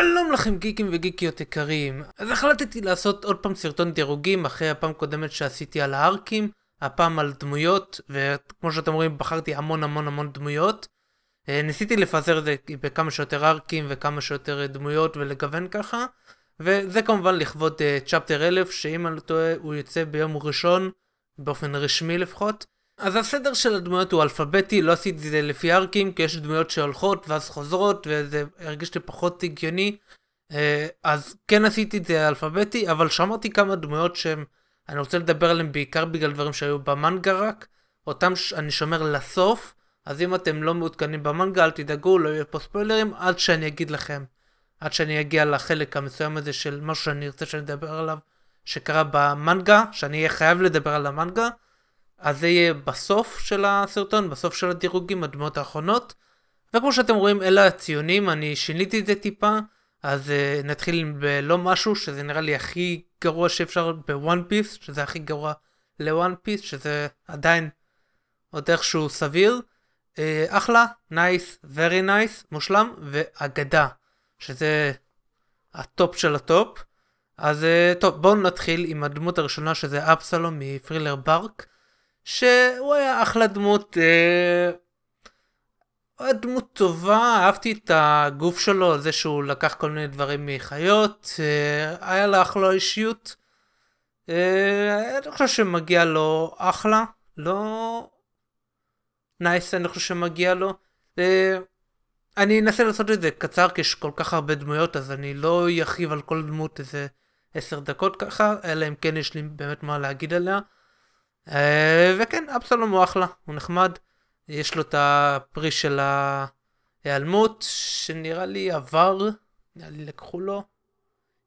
שלום לכם גיקים וגיקיות יקרים. אז החלטתי לעשות עוד פעם סרטון דירוגים אחרי הפעם קודמת שעשיתי על הארקים, הפעם על דמויות, וכמו שאתם רואים בחרתי המון המון המון דמויות. אה, ניסיתי לפזר את זה בכמה שיותר ארקים וכמה שיותר אה, דמויות ולגוון ככה, וזה כמובן לכבוד אה, צ'פטר 1000, שאם אני לא טועה הוא יוצא ביום ראשון, באופן רשמי לפחות. אז הסדר של הדמויות הוא אלפביתי, לא עשיתי את זה לפי ארקים, כי יש דמויות שהולכות ואז חוזרות, וזה הרגיש לי פחות הגיוני. אה, אז כן עשיתי את זה אלפביתי, אבל שמרתי כמה דמויות שהם, אני רוצה לדבר עליהן בעיקר בגלל דברים שהיו במנגה רק, אותם ש... אני שומר לסוף, אז אם אתם לא מעודכנים במנגה, אל תדאגו, לא יהיו פה ספוילרים, עד שאני אגיד לכם, עד שאני אגיע לחלק המסוים הזה של משהו שאני ארצה שאני אדבר עליו, שקרה במנגה, שאני אהיה חייב לדבר על המנגה. אז זה יהיה בסוף של הסרטון, בסוף של הדירוגים, הדמויות האחרונות. וכמו שאתם רואים, אלה הציונים, אני שיניתי את זה טיפה, אז uh, נתחיל בלא משהו, שזה נראה לי הכי גרוע שאפשר בוואן פיס, שזה הכי גרוע לוואן פיס, שזה עדיין עוד איכשהו סביר. Uh, אחלה, נייס, ורי נייס, מושלם, ואגדה, שזה הטופ של הטופ. אז uh, טוב, בואו נתחיל עם הדמות הראשונה, שזה אבסלום מפרילר ברק. שהוא היה אחלה דמות, אה, דמות טובה, אהבתי את הגוף שלו, זה שהוא לקח כל מיני דברים מחיות, אה, היה לה אחלה אישיות. אה, אני חושב שמגיע לו אחלה, לא נייס, אני חושב שמגיע לו. אה, אני אנסה לעשות את זה קצר, כי יש כל כך הרבה דמויות, אז אני לא ארחיב על כל דמות איזה עשר דקות ככה, אלא אם כן יש לי באמת מה להגיד עליה. אה, וכן, אבסלום הוא אחלה, הוא נחמד. יש לו את הפרי של ההיעלמות, שנראה לי עבר, נראה לי לקחו לו,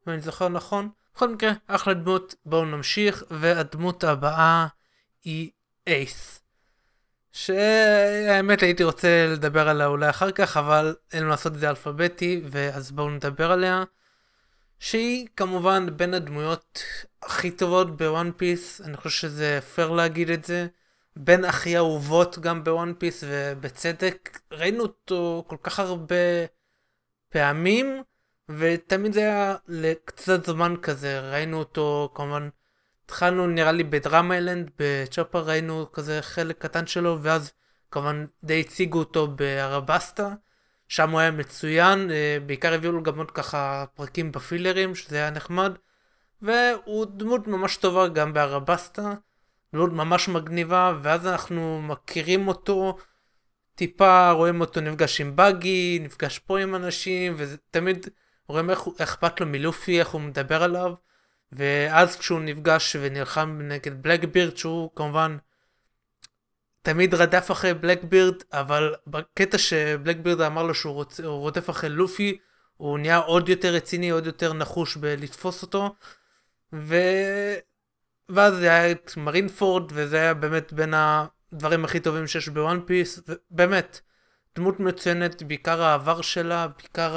אם אני זוכר נכון. בכל מקרה, אחלה דמות, בואו נמשיך, והדמות הבאה היא אייס. שהאמת הייתי רוצה לדבר עליה אולי אחר כך, אבל אין מה לעשות את זה אלפביתי, ואז בואו נדבר עליה. שהיא כמובן בין הדמויות הכי טובות בוואן פיס, אני חושב שזה פייר להגיד את זה, בין הכי אהובות גם בוואן פיס, ובצדק, ראינו אותו כל כך הרבה פעמים, ותמיד זה היה לקצת זמן כזה, ראינו אותו כמובן, התחלנו נראה לי בדרמה אילנד, בצ'ופר ראינו כזה חלק קטן שלו, ואז כמובן די הציגו אותו בערבסטה. שם הוא היה מצוין, אה, בעיקר הביאו לו גם עוד ככה פרקים בפילרים, שזה היה נחמד. והוא דמות ממש טובה גם בערבסטה, דמות ממש מגניבה, ואז אנחנו מכירים אותו טיפה, רואים אותו נפגש עם באגי, נפגש פה עם אנשים, ותמיד רואים איך אכפת לו מלופי, איך הוא מדבר עליו. ואז כשהוא נפגש ונלחם נגד בלקבירד, שהוא כמובן תמיד רדף אחרי בלקבירד, אבל בקטע שבלקבירד אמר לו שהוא רוצ... רודף אחרי לופי, הוא נהיה עוד יותר רציני, עוד יותר נחוש בלתפוס אותו. ו... ואז זה היה את מרינפורד, וזה היה באמת בין הדברים הכי טובים שיש בוואן פיס, באמת, דמות מצוינת, בעיקר העבר שלה, בעיקר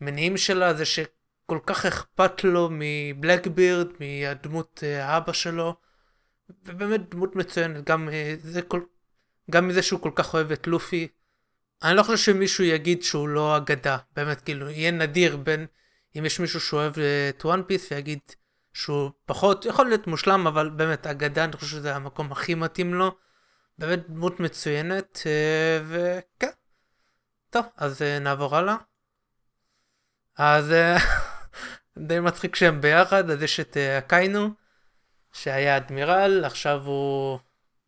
המניעים שלה, זה שכל כך אכפת לו מבלקבירד, מהדמות אה, האבא שלו. ובאמת דמות מצוינת, גם אה, זה כל... גם מזה שהוא כל כך אוהב את לופי. אני לא חושב שמישהו יגיד שהוא לא אגדה, באמת, כאילו, יהיה נדיר בין אם יש מישהו שאוהב אה, את וואן פיס ויגיד שהוא פחות, יכול להיות מושלם, אבל באמת, אגדה, אני חושב שזה המקום הכי מתאים לו. באמת דמות מצוינת, אה, וכן. טוב, אז נעבור הלאה. אז די מצחיק שהם ביחד, אז יש את הקיינו, Uh, שהיה אדמירל, עכשיו הוא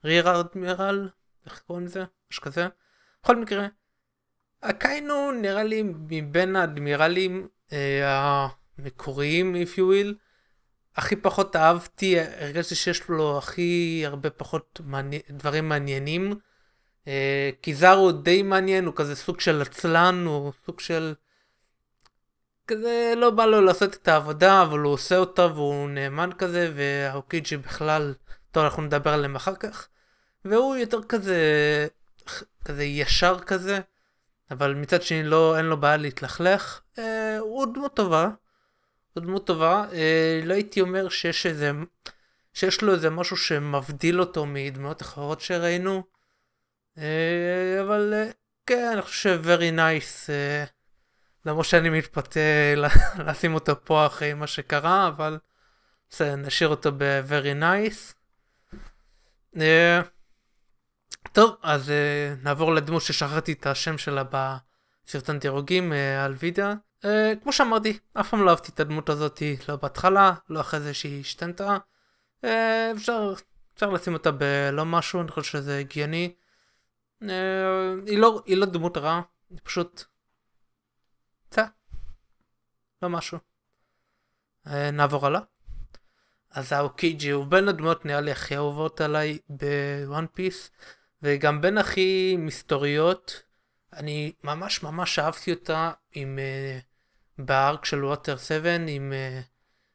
ריר אדמירל, איך קוראים לזה? משהו כזה. בכל מקרה, הקיינו נראה לי מבין האדמירלים אה, המקוריים, if you will, הכי פחות אהבתי, הרגשתי שיש לו הכי הרבה פחות מעני... דברים מעניינים. אה, כי זר הוא די מעניין, הוא כזה סוג של עצלן, הוא סוג של כזה לא בא לו לעשות את העבודה, אבל הוא עושה אותה והוא נאמן כזה, והאוקיד שבכלל, טוב אנחנו נדבר עליהם אחר כך. והוא יותר כזה, כזה ישר כזה, אבל מצד שני לא, אין לו בעיה להתלכלך. אה, הוא דמות טובה, הוא דמות טובה, אה, לא הייתי אומר שיש איזה, שיש לו איזה משהו שמבדיל אותו מדמויות אחרות שראינו, אה, אבל אה, כן, אני חושב very nice. אה, למרות שאני מתפתה לשים אותו פה אחרי מה שקרה, אבל בסדר, נשאיר אותו ב-very nice. אה, טוב, אז אה, נעבור לדמות ששכחתי את השם שלה בסרטון דירוגים uh, כמו שאמרתי, אף פעם לא אהבתי את הדמות הזאת, לא בהתחלה, לא אחרי זה שהיא השתנתה. אפשר, אפשר לשים אותה בלא משהו, אני חושב שזה הגיוני. היא, לא, היא לא דמות רעה, היא פשוט קצת. לא משהו. אה, נעבור הלאה. אז האוקיג'י הוא בין הדמויות נראה לי הכי אהובות עליי בוואן פיס וגם בין הכי מסתוריות אני ממש ממש אהבתי אותה עם uh, בארק של ווטר 7 עם uh,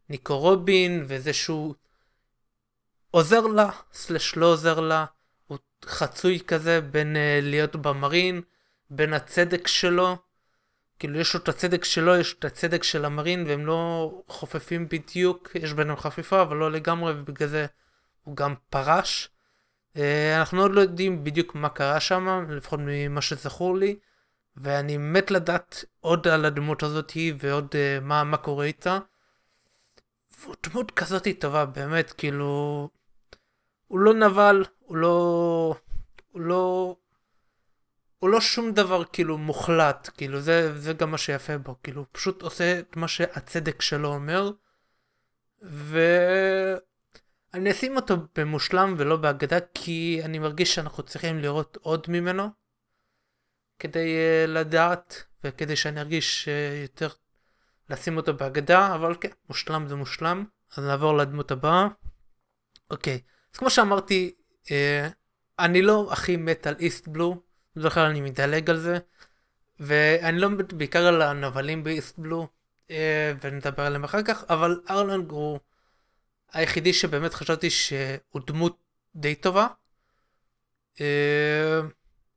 ניקו רובין וזה שהוא עוזר לה סלש לא עוזר לה הוא חצוי כזה בין uh, להיות במרין בין הצדק שלו כאילו יש לו את הצדק שלו, יש את הצדק של המרין, והם לא חופפים בדיוק, יש ביניהם חפיפה, אבל לא לגמרי, ובגלל זה הוא גם פרש. אה, אנחנו עוד לא יודעים בדיוק מה קרה שם, לפחות ממה שזכור לי, ואני מת לדעת עוד על הדמות הזאת ועוד אה, מה, מה קורה איתה. והוא דמות כזאת טובה, באמת, כאילו... הוא לא נבל, הוא לא... הוא לא הוא לא שום דבר כאילו מוחלט, כאילו זה, זה גם מה שיפה בו, כאילו הוא פשוט עושה את מה שהצדק שלו אומר, ואני אשים אותו במושלם ולא בהגדה, כי אני מרגיש שאנחנו צריכים לראות עוד ממנו, כדי uh, לדעת, וכדי שאני ארגיש uh, יותר לשים אותו בהגדה, אבל כן, מושלם זה מושלם, אז נעבור לדמות הבאה. אוקיי, אז כמו שאמרתי, uh, אני לא הכי מת על איסט בלו, בדרך כלל אני מדלג על זה. ואני לא מבין בעיקר על הנבלים באיסט בלו, ונדבר עליהם אחר כך, אבל ארלנג הוא היחידי שבאמת חשבתי שהוא דמות די טובה. אה,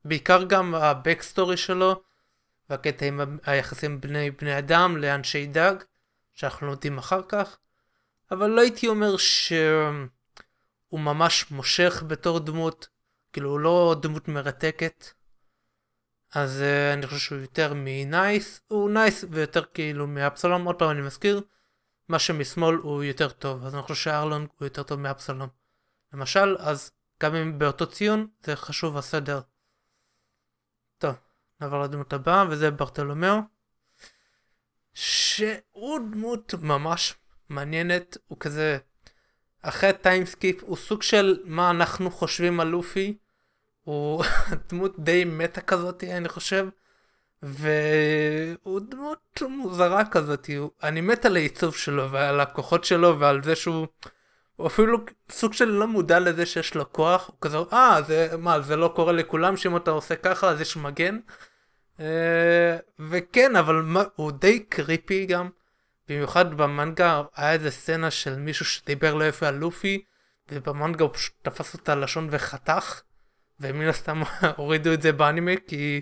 בעיקר גם הבקסטורי שלו, והקטע עם היחסים בני בני אדם לאנשי דג, שאנחנו לומדים אחר כך, אבל לא הייתי אומר שהוא ממש מושך בתור דמות, כאילו הוא לא דמות מרתקת. אז uh, אני חושב שהוא יותר מנייס, הוא נייס ויותר כאילו מאבסלום, עוד פעם אני מזכיר, מה שמשמאל הוא יותר טוב, אז אני חושב שארלונג הוא יותר טוב מאבסלום. למשל, אז גם אם באותו ציון, זה חשוב הסדר. טוב, נעבור לדמות הבאה, וזה ברטלומיאו, שהוא דמות ממש מעניינת, הוא כזה, אחרי טיימסקיפ, הוא סוג של מה אנחנו חושבים על לופי, הוא דמות די מתה כזאת, אני חושב. והוא דמות מוזרה כזאת, אני מת על העיצוב שלו ועל הכוחות שלו ועל זה שהוא הוא אפילו סוג של לא מודע לזה שיש לו כוח, הוא כזה, אה, ah, זה, מה, זה לא קורה לכולם שאם אתה עושה ככה אז יש מגן? אה, וכן, אבל מה, הוא די קריפי גם, במיוחד במנגה היה איזה סצנה של מישהו שדיבר לא יפה על לופי, ובמנגה הוא פשוט תפס אותה לשון וחתך. ומן הסתם הורידו את זה באנימה כי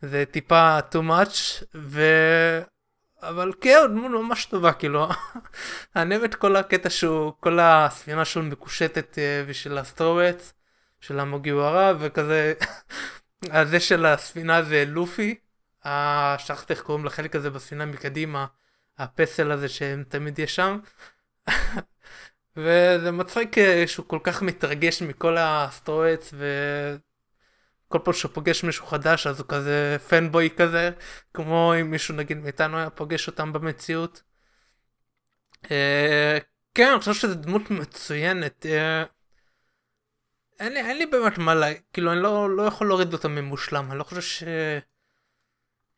זה טיפה too much ו... אבל כן, דמות ממש טובה, כאילו, אני אוהב את כל הקטע שהוא, כל הספינה שלו מקושטת אה, בשביל הסטרובץ, של המוגיוארה, וכזה, הזה של הספינה זה לופי, שכחתי איך קוראים לחלק הזה בספינה מקדימה, הפסל הזה שהם תמיד יש שם, וזה מצחיק אה, שהוא כל כך מתרגש מכל האסטרואידס וכל פעם שהוא פוגש מישהו חדש אז הוא כזה פנבוי כזה כמו אם מישהו נגיד מאיתנו היה פוגש אותם במציאות. אה, כן אני חושב שזו דמות מצוינת. אה, אין לי, אין לי באמת מה לה... כאילו אני לא, לא יכול להוריד אותה ממושלם אני לא חושב ש...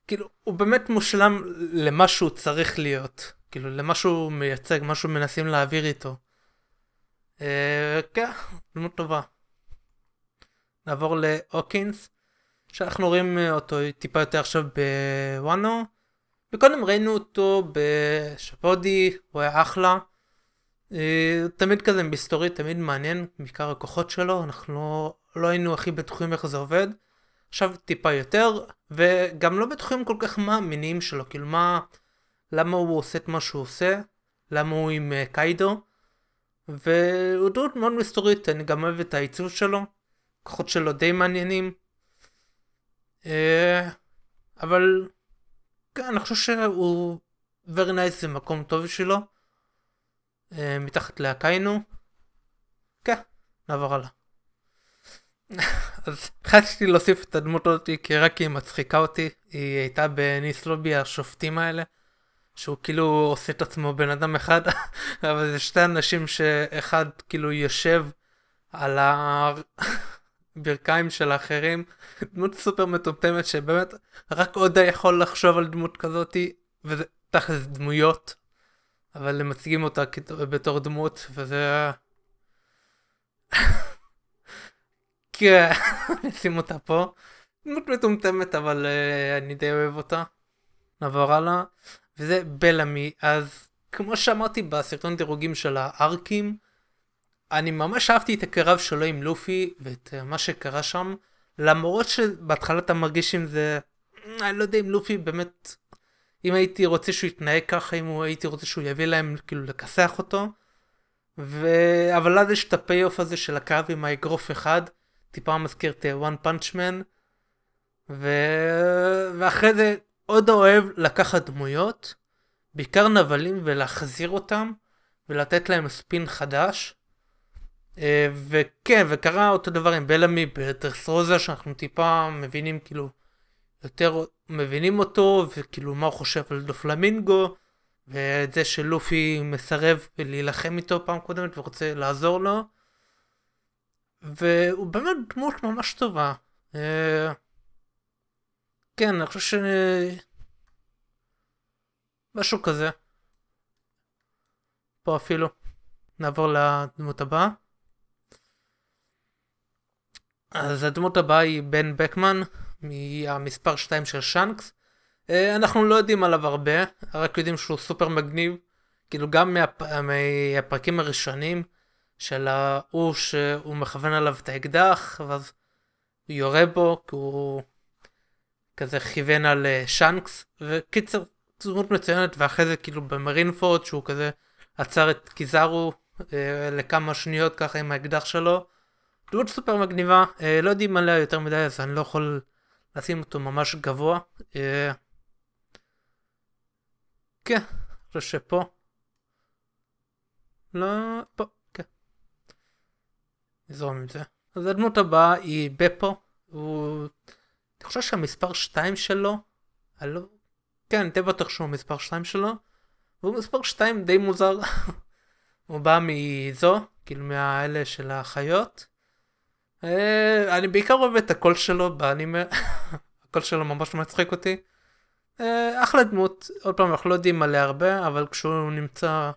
כאילו הוא באמת מושלם למה שהוא צריך להיות כאילו למה שהוא מייצג מה שהוא מנסים להעביר איתו. אה, כן, דמות טובה. נעבור לאוקינס, שאנחנו רואים אה, אותו טיפה יותר עכשיו בוואנו. וקודם ראינו אותו בשפודי, הוא היה אחלה. אה, תמיד כזה מסתורי, תמיד מעניין, בעיקר הכוחות שלו, אנחנו לא, לא היינו הכי בטוחים איך זה עובד. עכשיו טיפה יותר, וגם לא בטוחים כל כך מה המניעים שלו, כאילו מה, למה הוא עושה את מה שהוא עושה, למה הוא עם קיידו. Uh, והוא דמות מאוד מסתורית, אני גם אוהב את העיצוב שלו, כוחות שלו די מעניינים. אה, אבל כן, אני חושב שהוא very nice במקום טוב שלו. אה, מתחת להקיינו. כן, נעבור הלאה. אז החלטתי להוסיף את הדמות הזאתי כי רק היא מצחיקה אותי, היא הייתה בניסלובי השופטים האלה. שהוא כאילו עושה את עצמו בן אדם אחד, אבל זה שתי אנשים שאחד כאילו יושב על הברכיים של האחרים, דמות סופר מטומטמת שבאמת רק עודה יכול לחשוב על דמות כזאתי, וזה תכלס דמויות, אבל הם מציגים אותה בתור דמות, וזה... כן, נשים אותה פה. דמות מטומטמת, אבל uh, אני די אוהב אותה. נעבור הלאה. וזה בלמי, אז כמו שאמרתי בסרטון דירוגים של הארקים, אני ממש אהבתי את הקרב שלו עם לופי ואת אה, מה שקרה שם, למרות שבהתחלה אתה מרגיש עם זה, אה, אני לא יודע אם לופי באמת, אם הייתי רוצה שהוא יתנהג ככה, אם הוא, הייתי רוצה שהוא יביא להם, כאילו לכסח אותו, ו... אבל אז יש את הפי אוף הזה של הקרב עם האגרוף אחד, טיפה מזכיר את אה, one פאנצ'מן, ואחרי זה מאוד אוהב לקחת דמויות, בעיקר נבלים, ולהחזיר אותם, ולתת להם ספין חדש. אה, וכן, וקרה אותו דבר עם בלמי בטרס רוזה, שאנחנו טיפה מבינים כאילו, יותר מבינים אותו, וכאילו מה הוא חושב על דופלמינגו, ואת זה שלופי מסרב להילחם איתו פעם קודמת ורוצה לעזור לו. והוא באמת דמות ממש טובה. אה, כן, אני חושב ש... משהו כזה. פה אפילו. נעבור לדמות הבאה. אז הדמות הבאה היא בן בקמן, מהמספר 2 של שאנקס. אה, אנחנו לא יודעים עליו הרבה, רק יודעים שהוא סופר מגניב. כאילו גם מהפ... מהפרקים הראשונים של ההוא שהוא מכוון עליו את האקדח, ואז הוא יורה בו, כי הוא... כזה כיוון על שאנקס, אה, וקיצר, דמות מצוינת, ואחרי זה כאילו במרינפורד שהוא כזה עצר את קיזארו אה, לכמה שניות ככה עם האקדח שלו. דמות סופר מגניבה, אה, לא יודעים עליה יותר מדי אז אני לא יכול לשים אותו ממש גבוה. אה... כן, חושב שפה. לא, פה, כן. נזרום עם זה. אז הדמות הבאה היא בפו, הוא... חושב שהמספר 2 שלו, הלו, לא- כן, אני די בטוח שהוא המספר 2 שלו, והוא מספר 2 די מוזר. הוא בא מזו, כאילו מהאלה של החיות. אה, אני בעיקר אוהב את הקול שלו באנימה, הקול שלו ממש מצחיק אותי. אה, אחלה דמות, עוד פעם אנחנו לא יודעים עליה הרבה, אבל כשהוא נמצא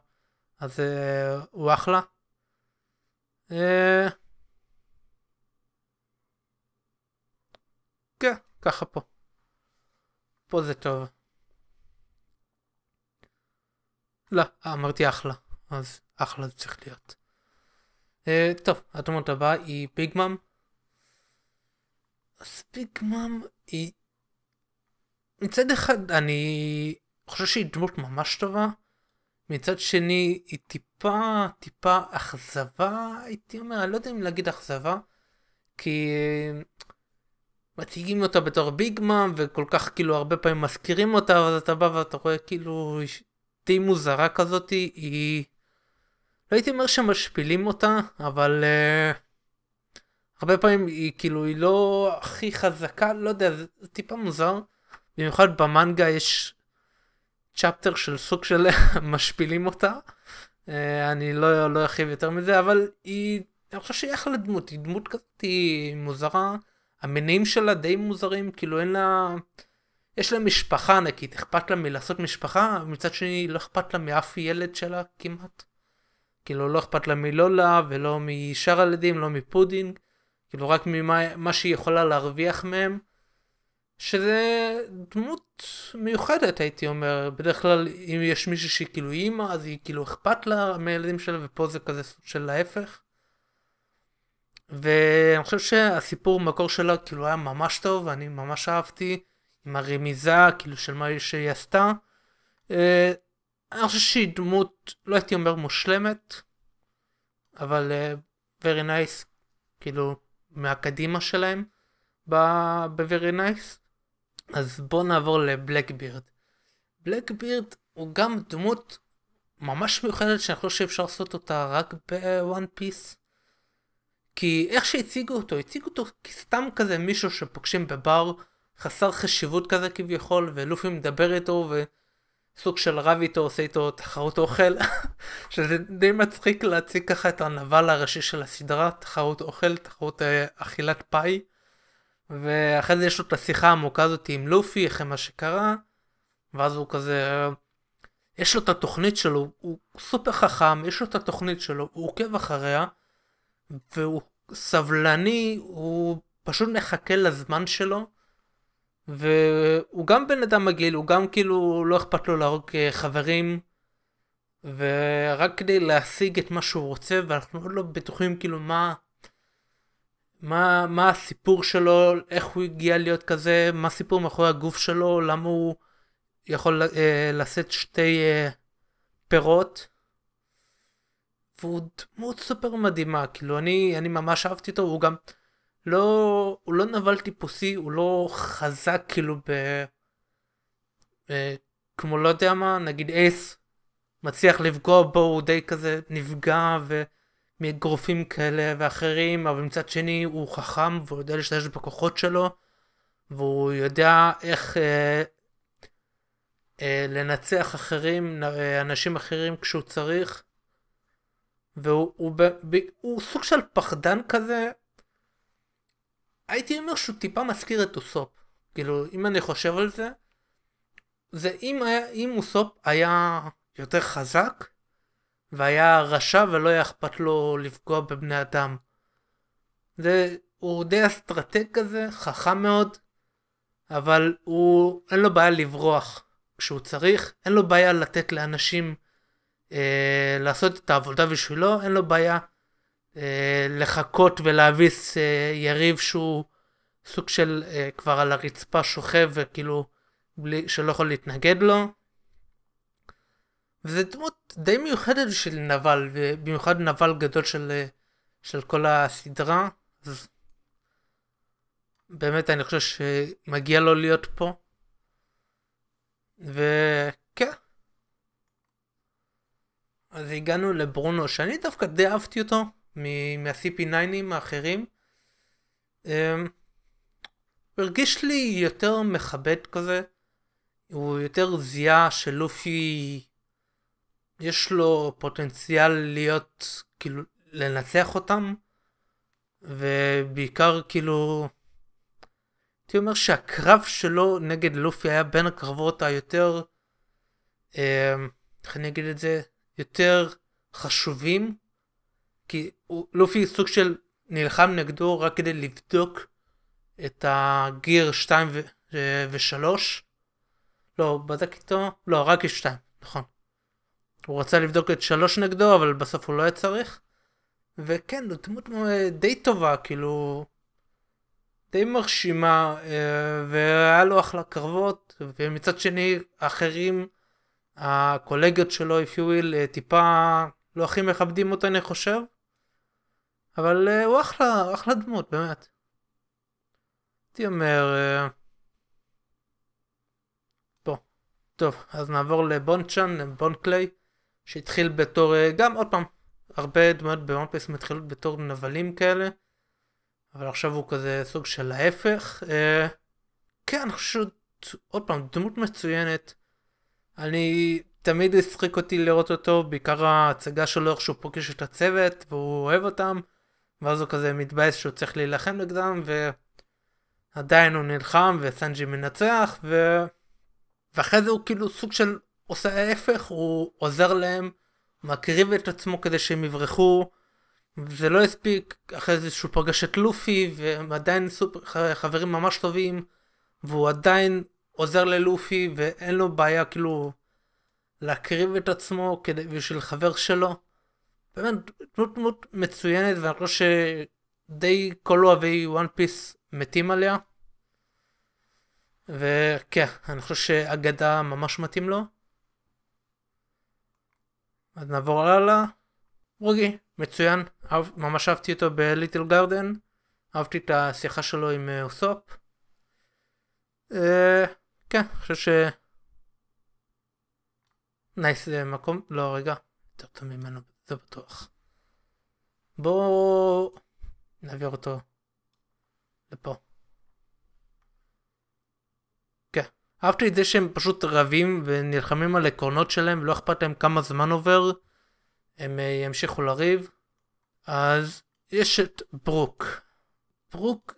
אז אה, הוא אחלה. ככה פה. פה זה טוב. לא, אה, אמרתי אחלה, אז אחלה זה צריך להיות. אה, טוב, הדמות הבאה היא ביג אז ביג היא... מצד אחד אני חושב שהיא דמות ממש טובה. מצד שני היא טיפה טיפה אכזבה הייתי אומר אני לא יודע אם להגיד אכזבה כי אה, מציגים אותה בתור ביגמם וכל כך כאילו הרבה פעמים מזכירים אותה אז אתה בא ואתה רואה כאילו די מוזרה כזאת היא לא הייתי אומר שמשפילים אותה אבל uh, הרבה פעמים היא כאילו היא לא הכי חזקה לא יודע זה, זה טיפה מוזר במיוחד במנגה יש צ'פטר של סוג של משפילים אותה uh, אני לא לא ארחיב יותר מזה אבל היא אני חושב שהיא אחלה דמות היא דמות כזאת היא מוזרה. המניעים שלה די מוזרים, כאילו אין לה... יש לה משפחה ענקית, אכפת לה מלעשות משפחה, ומצד שני לא אכפת לה מאף ילד שלה כמעט. כאילו לא אכפת לה מלולה ולא משאר הילדים, לא מפודינג, כאילו רק ממה מה שהיא יכולה להרוויח מהם. שזה דמות מיוחדת הייתי אומר, בדרך כלל אם יש מישהי שהיא כאילו אימא אז היא כאילו אכפת לה מהילדים שלה ופה זה כזה סוג של ההפך. ואני חושב שהסיפור במקור שלה כאילו היה ממש טוב, אני ממש אהבתי, עם הרמיזה כאילו של מה שהיא עשתה. Uh, אני חושב שהיא דמות, לא הייתי אומר מושלמת, אבל uh, very nice, כאילו, מהקדימה שלהם ב-very nice. אז בואו נעבור לבלקבירד. בלקבירד הוא גם דמות ממש מיוחדת שאני חושב שאפשר לעשות אותה רק בוואן פיס. כי איך שהציגו אותו, הציגו אותו כסתם כזה מישהו שפוגשים בבר, חסר חשיבות כזה כביכול, ולופי מדבר איתו, וסוג של רב איתו, עושה איתו תחרות אוכל, שזה די מצחיק להציג ככה את הנבל הראשי של הסדרה, תחרות אוכל, תחרות אה, אכילת פאי, ואחרי זה יש לו את השיחה העמוקה הזאת עם לופי, אחרי מה שקרה, ואז הוא כזה... יש לו את התוכנית שלו, הוא סופר חכם, יש לו את התוכנית שלו, הוא עוקב אחריה, והוא סבלני, הוא פשוט מחכה לזמן שלו. והוא גם בן אדם מגעיל, הוא גם כאילו לא אכפת לו להרוג אה, חברים. ורק כדי להשיג את מה שהוא רוצה, ואנחנו עוד לא בטוחים כאילו מה... מה, מה הסיפור שלו, איך הוא הגיע להיות כזה, מה הסיפור מאחורי הגוף שלו, למה הוא יכול אה, לשאת שתי אה, פירות. והוא דמות סופר מדהימה, כאילו אני, אני ממש אהבתי אותו, הוא גם לא, הוא לא נבל טיפוסי, הוא לא חזק כאילו ב... ב... כמו לא יודע מה, נגיד אייס, מצליח לפגוע בו, הוא די כזה נפגע ומאגרופים כאלה ואחרים, אבל מצד שני הוא חכם והוא יודע להשתמש בכוחות שלו, והוא יודע איך אה, אה, לנצח אחרים, אה, אנשים אחרים כשהוא צריך. והוא הוא, הוא, הוא סוג של פחדן כזה. הייתי אומר שהוא טיפה מזכיר את אוסופ. כאילו, אם אני חושב על זה, זה אם, היה, אם אוסופ היה יותר חזק, והיה רשע ולא היה אכפת לו לפגוע בבני אדם. זה, הוא די אסטרטג כזה, חכם מאוד, אבל הוא, אין לו בעיה לברוח. כשהוא צריך, אין לו בעיה לתת לאנשים אה, לעשות את העבודה בשבילו, אין לו בעיה אה, לחכות ולהביס אה, יריב שהוא סוג של אה, כבר על הרצפה שוכב וכאילו בלי, שלא יכול להתנגד לו. וזה דמות די מיוחדת של נבל, במיוחד נבל גדול של, אה, של כל הסדרה. אז באמת אני חושב שמגיע לו להיות פה. וכן, אז הגענו לברונו, שאני דווקא די אהבתי אותו, מה-CP9ים האחרים. הוא אמ, הרגיש לי יותר מכבד כזה. הוא יותר זיהה שלופי יש לו פוטנציאל להיות, כאילו, לנצח אותם. ובעיקר כאילו, הייתי אומר שהקרב שלו נגד לופי היה בין הקרבות היותר, אמ, איך אני אגיד את זה? יותר חשובים, כי הוא, לופי סוג של נלחם נגדו רק כדי לבדוק את הגיר 2 ו-3. לא, הוא בדק איתו, לא, רק את 2, נכון. הוא רצה לבדוק את 3 נגדו, אבל בסוף הוא לא היה צריך. וכן, זו דמות אה, די טובה, כאילו... די מרשימה, אה, והיה לו אחלה קרבות, ומצד שני, אחרים... הקולגיות שלו, if you will, אה, טיפה לא הכי מכבדים אותה, אני חושב. אבל uh, הוא אחלה, אחלה דמות, באמת. הייתי אומר... אה, פה. Uh... טוב, אז נעבור לבונצ'אן, בונקליי, שהתחיל בתור, uh, גם עוד פעם, הרבה דמויות בוונפייס מתחילות בתור נבלים כאלה, אבל עכשיו הוא כזה סוג של ההפך. Uh, כן, אני חושב, עוד פעם, דמות מצוינת. אני, תמיד הצחיק אותי לראות אותו, בעיקר ההצגה שלו, איך שהוא פוגש את הצוות, והוא אוהב אותם, ואז הוא כזה מתבאס שהוא צריך להילחם נגדם, ועדיין הוא נלחם, וסנג'י מנצח, ו... ואחרי זה הוא כאילו סוג של עושה ההפך, הוא עוזר להם, מקריב את עצמו כדי שהם יברחו, זה לא הספיק, אחרי זה שהוא פגש את לופי, והם עדיין סופ... חברים ממש טובים, והוא עדיין עוזר ללופי ואין לו בעיה כאילו להקריב את עצמו כדי, בשביל חבר שלו. באמת, דמות דמות מצוינת ואני חושב שדי כל אוהבי וואן פיס מתים עליה. וכן, אני חושב שאגדה ממש מתאים לו. אז נעבור הלאה. רוגי, מצוין, אהב, ממש אהבתי אותו בליטל גרדן, אהבתי את השיחה שלו עם אה, אוסופ. Uh, כן, אני חושב ש... נייס זה אה, מקום... לא, רגע. יותר טוב ממנו, זה בטוח. בואו נעביר אותו לפה. כן. אהבתי את זה שהם פשוט רבים ונלחמים על עקרונות שלהם ולא אכפת להם כמה זמן עובר. הם אה, ימשיכו לריב. אז יש את ברוק. ברוק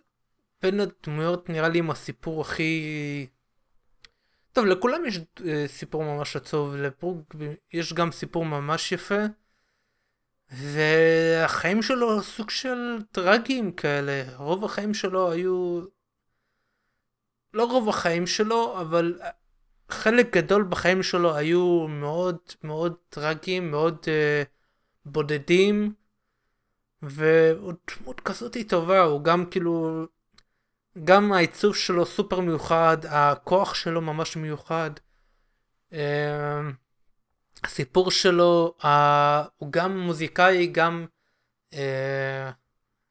בין הדמויות נראה לי עם הסיפור הכי טוב, לכולם יש אה, סיפור ממש עצוב, לפרוג יש גם סיפור ממש יפה, והחיים שלו סוג של טרגיים כאלה, רוב החיים שלו היו... לא רוב החיים שלו, אבל אה, חלק גדול בחיים שלו היו מאוד מאוד טרגיים, מאוד אה, בודדים, והוא דמות כזאת טובה, הוא גם כאילו גם העיצוב שלו סופר מיוחד, הכוח שלו ממש מיוחד. אמ, הסיפור שלו, הוא גם מוזיקאי, גם אה,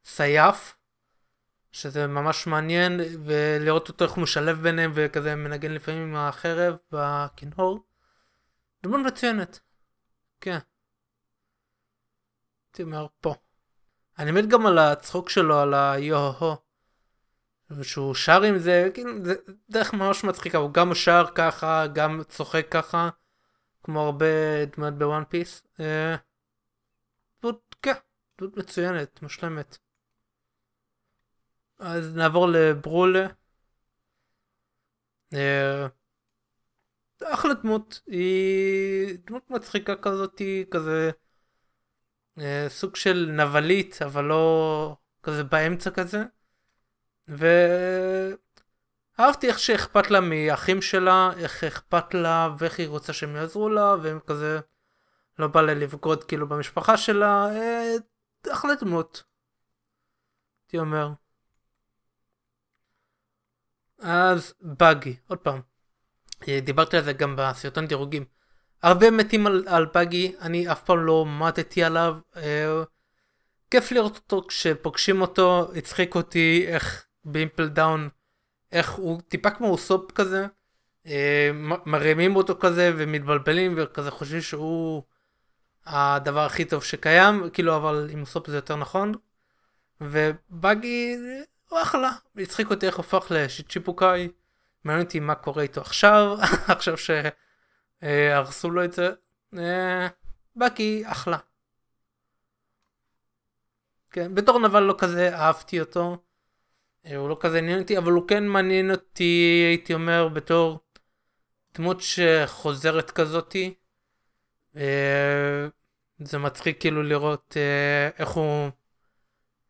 סייף, שזה ממש מעניין, ולראות אותו איך הוא משלב ביניהם וכזה מנגן לפעמים עם החרב בכינור. דמון מצוינת. כן. הייתי אומר פה. אני מת גם על הצחוק שלו, על היו-הו. שהוא שר עם זה, כאילו, זה דרך ממש מצחיקה, הוא גם שר ככה, גם צוחק ככה, כמו הרבה דמות בוואן פיס. אה, דמות, כן, דמות מצוינת, מושלמת. אז נעבור לברולה. אה, אחלה דמות, היא דמות מצחיקה כזאת, היא כזה אה, סוג של נבלית, אבל לא כזה באמצע כזה. ואהבתי איך שאכפת לה מאחים שלה, איך אכפת לה ואיך היא רוצה שהם יעזרו לה, והם כזה לא בא לה לבגוד כאילו במשפחה שלה, אה, אחלה דמות. הייתי אומר. אז באגי, עוד פעם. אה, דיברתי על זה גם בסרטון דירוגים. הרבה מתים על, על באגי, אני אף פעם לא מתתי עליו. אה, כיף לראות אותו כשפוגשים אותו, הצחיק אותי איך באימפל דאון, איך הוא טיפה כמו אוסופ כזה, אה, מרימים אותו כזה ומתבלבלים וכזה חושבים שהוא הדבר הכי טוב שקיים, כאילו אבל עם אוסופ זה יותר נכון. ובאגי הוא אחלה, הצחיק אותי איך הפך לשיצ'יפוקאי, מעניין אותי מה קורה איתו עכשיו, עכשיו שהרסו לו את זה. אה, באגי אחלה. כן, בתור נבל לא כזה אהבתי אותו. אה, הוא לא כזה עניין אותי, אבל הוא כן מעניין אותי, הייתי אומר, בתור דמות שחוזרת כזאתי. אה, זה מצחיק כאילו לראות אה, איך הוא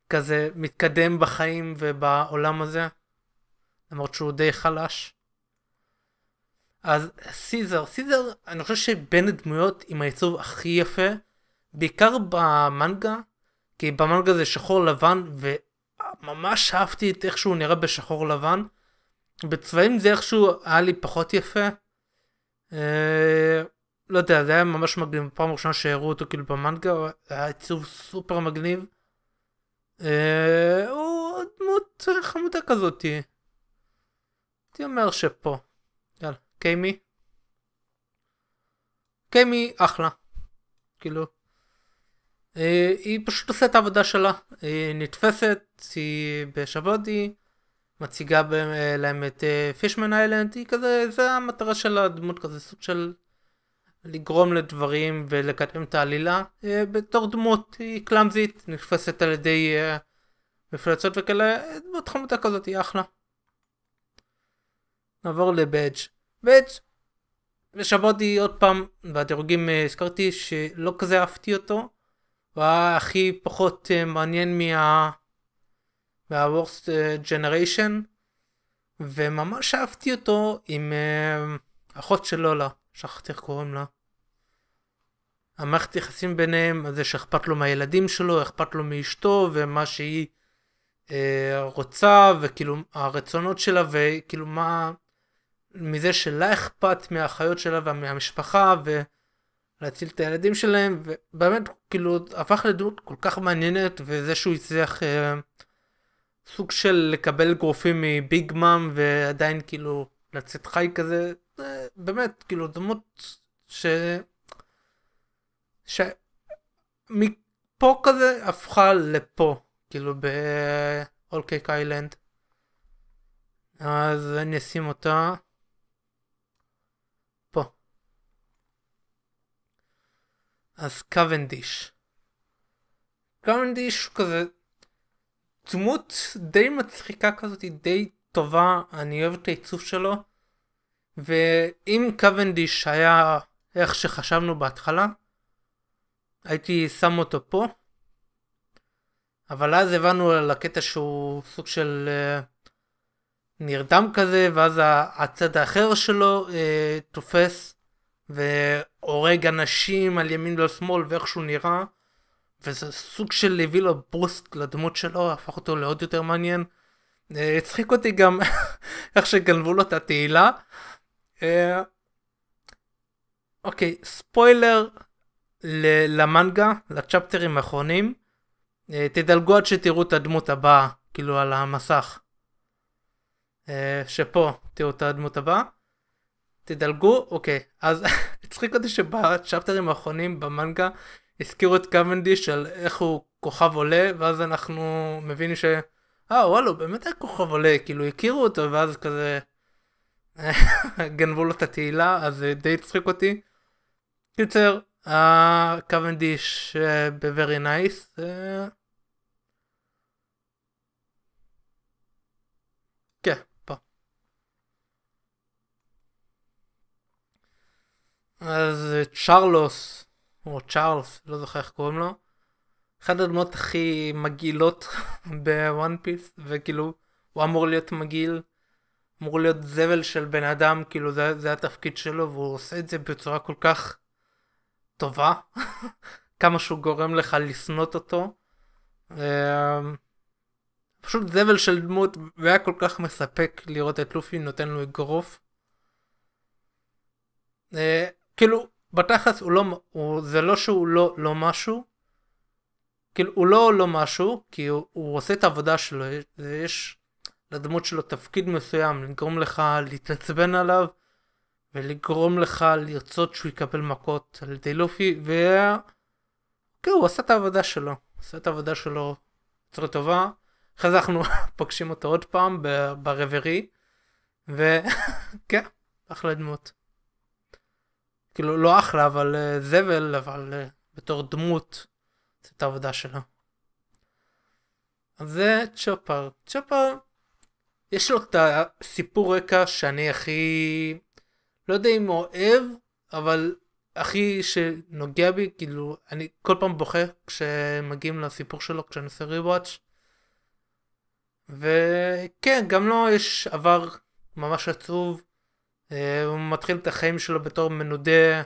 כזה מתקדם בחיים ובעולם הזה, למרות שהוא די חלש. אז סיזר, סיזר, אני חושב שבין הדמויות עם העיצוב הכי יפה, בעיקר במנגה, כי במנגה זה שחור לבן, ו... ממש אהבתי את איך שהוא נראה בשחור לבן. בצבעים זה איכשהו היה לי פחות יפה. אה, לא יודע, זה היה ממש מגניב, פעם ראשונה שהראו אותו כאילו במנגה, היה עיצוב סופר מגניב. אה, הוא דמות חמודה כזאתי. הייתי אומר שפה. יאללה, קיימי. קיימי אחלה. כאילו. אה, היא פשוט עושה את העבודה שלה, היא נתפסת, היא בשוודי, מציגה להם את פישמן אה, איילנד, היא כזה, זה המטרה של הדמות כזה, סוג של לגרום לדברים ולקדם את העלילה. אה, בתור דמות היא קלאמזית, נתפסת על ידי מפלצות וכאלה, דמות חמודה כזאת היא אחלה. נעבור לבאג' באג' ושבודי עוד פעם בדירוגים הזכרתי שלא כזה אהבתי אותו הוא היה הכי פחות אה, מעניין מה... מהוורסט ג'נריישן אה, וממש אהבתי אותו עם אה, אחות של לולה, לא, שכחתי איך קוראים לה. המערכת יחסים ביניהם, זה שאכפת לו מהילדים שלו, אכפת לו מאשתו, ומה שהיא אה, רוצה, וכאילו הרצונות שלה, וכאילו מה... מזה שלה אכפת מהאחיות שלה ומהמשפחה, ו... להציל את הילדים שלהם, ובאמת כאילו הפך לדמות כל כך מעניינת, וזה שהוא הצליח אה, סוג של לקבל גרופים מביג מאם, ועדיין כאילו לצאת חי כזה, זה באמת כאילו דמות ש... ש... מפה כזה הפכה לפה, כאילו ב-all cake אז אני אשים אותה. אז קוונדיש. קוונדיש הוא כזה דמות די מצחיקה כזאת, היא די טובה, אני אוהב את העיצוב שלו. ואם קוונדיש היה איך שחשבנו בהתחלה, הייתי שם אותו פה. אבל אז הבנו על הקטע שהוא סוג של uh, נרדם כזה, ואז הצד האחר שלו uh, תופס, ו... הורג אנשים על ימין ועל שמאל ואיך שהוא נראה וזה סוג של הביא לו בוסט לדמות שלו, הפך אותו לעוד יותר מעניין. אה, הצחיק אותי גם איך שגנבו לו את התהילה. אה, אוקיי, ספוילר למנגה, לצ'פטרים האחרונים. אה, תדלגו עד שתראו את הדמות הבאה, כאילו על המסך. שפה תראו את הדמות הבאה. תדלגו, אוקיי. אז הצחיק אותי שבצ'פטרים האחרונים במנגה הזכירו את קוונדיש על איך הוא כוכב עולה, ואז אנחנו מבינים ש... אה, וואלה, הוא באמת היה כוכב עולה, כאילו הכירו אותו, ואז כזה... גנבו לו את התהילה, אז זה די הצחיק אותי. קיצר, קוונדיש בוורי נייס. אז אה, צ'רלוס, או צ'ארלס, לא זוכר איך קוראים לו, אחת הדמות הכי מגעילות בוואן פיס, וכאילו, הוא אמור להיות מגעיל, אמור להיות זבל של בן אדם, כאילו זה, זה התפקיד שלו, והוא עושה את זה בצורה כל כך טובה, כמה שהוא גורם לך לשנות אותו. אמ, פשוט זבל של דמות, והיה כל כך מספק לראות את לופי נותן לו אגרוף. אה, כאילו, בתכלס הוא לא, הוא, זה לא שהוא לא, לא משהו, כאילו הוא לא לא משהו, כי הוא, הוא עושה את העבודה שלו, יש לדמות שלו תפקיד מסוים, לגרום לך להתעצבן עליו, ולגרום לך לרצות שהוא יקבל מכות על ידי לופי, ו... כאילו הוא עשה את העבודה שלו, עשה את העבודה שלו בצורה טובה, אחרי זה אנחנו פוגשים אותו עוד פעם ברברי, וכן, אחלה דמות. כאילו לא אחלה אבל אה, זבל אבל אה, בתור דמות זה את העבודה שלה. אז זה צ'ופר. צ'ופר יש לו את הסיפור רקע שאני הכי לא יודע אם אוהב אבל הכי שנוגע בי כאילו אני כל פעם בוכה כשמגיעים לסיפור שלו כשאני עושה ריוואץ' וכן גם לו לא יש עבר ממש עצוב אה, הוא מתחיל את החיים שלו בתור מנודה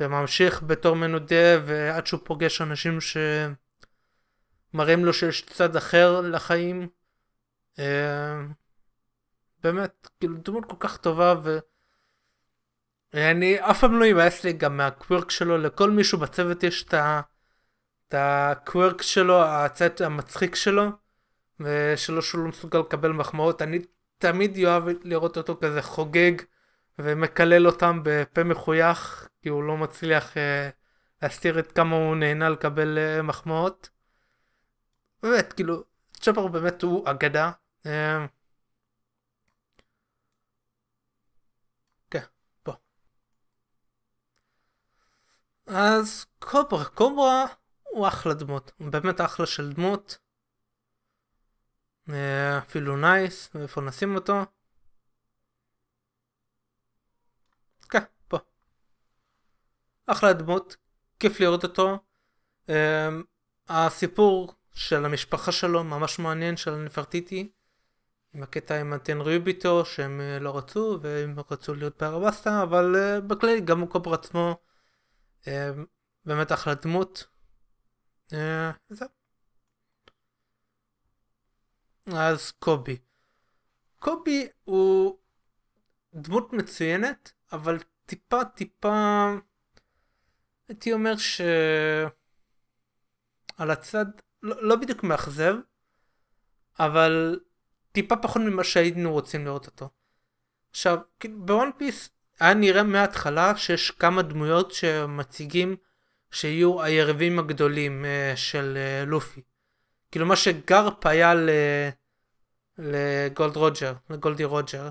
וממשיך בתור מנודה ועד שהוא פוגש אנשים שמראים לו שיש צד אחר לחיים. אה, באמת, כאילו דמות כל כך טובה ו... אני אף פעם לא יבאס לי גם מהקווירק שלו, לכל מישהו בצוות יש את הקווירק שלו, הצד המצחיק שלו, ושלא שהוא לא מסוגל לקבל מחמאות, אני תמיד אוהב לראות אותו כזה חוגג ומקלל אותם בפה מחוייך, כי הוא לא מצליח uh, להסתיר את כמה הוא נהנה לקבל uh, מחמאות. באמת, כאילו, צ'פר באמת הוא אגדה. Uh, אז קוברה, קוברה הוא אחלה דמות, הוא באמת אחלה של דמות. אפילו נייס, איפה נשים אותו. אחלה דמות, כיף לראות אותו. אמ, הסיפור של המשפחה שלו ממש מעניין, של נפרטיטי, עם הקטע עם אתן ריוביטו, שהם אה, לא רצו, והם רצו להיות בערבסטה, אבל אה, בכלל בכללי גם הקופר עצמו, אמ, באמת אחלה דמות. אה, אז קובי. קובי הוא דמות מצוינת, אבל טיפה טיפה הייתי אומר ש... על הצד, לא, לא בדיוק מאכזב, אבל טיפה פחות ממה שהיינו רוצים לראות אותו. עכשיו, כן, בוואן פיס היה נראה מההתחלה שיש כמה דמויות שמציגים שיהיו היריבים הגדולים uh, של uh, לופי. כאילו מה שגרפ היה ל... לגולד רוג'ר, לגולדי רוג'ר.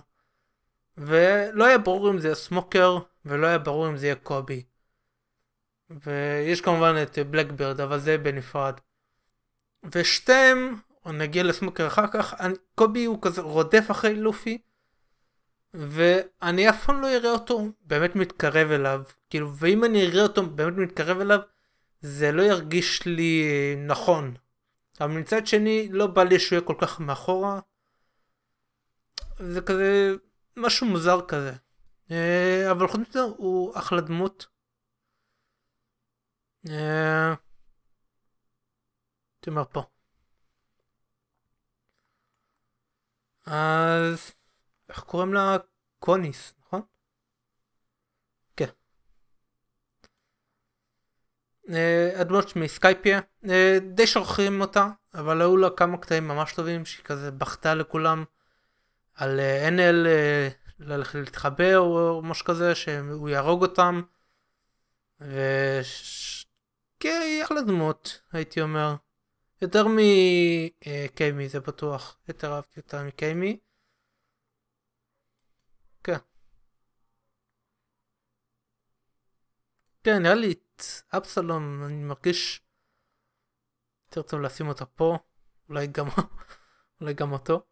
ולא היה ברור אם זה יהיה סמוקר, ולא היה ברור אם זה יהיה קובי. ויש כמובן את בלקברד, אבל זה בנפרד. ושתיהם, או נגיע לסמוקר אחר כך, אני, קובי הוא כזה רודף אחרי לופי, ואני אף פעם לא אראה אותו באמת מתקרב אליו. כאילו, ואם אני אראה אותו באמת מתקרב אליו, זה לא ירגיש לי נכון. אבל מצד שני, לא בא לי שהוא יהיה כל כך מאחורה. זה כזה משהו מוזר כזה. אה, אבל חוץ מזה הוא אחלה דמות. Eh, תמר פה. אז איך קוראים לה? קוניס, נכון? כן. אה, הדמות מסקייפיה, אה, די שוכחים אותה, אבל היו לה כמה קטעים ממש טובים שהיא כזה בכתה לכולם על אה, NL ללכת להתחבר או משהו כזה, שהוא יהרוג אותם. וש... כאחלה דמות, הייתי אומר. יותר מקיימי אה, זה בטוח. יותר אהבתי אותה מקיימי. כן. כן, נראה לי את אבסלום, אני מרגיש יותר טוב לשים אותה פה. אולי גם, אולי גם אותו.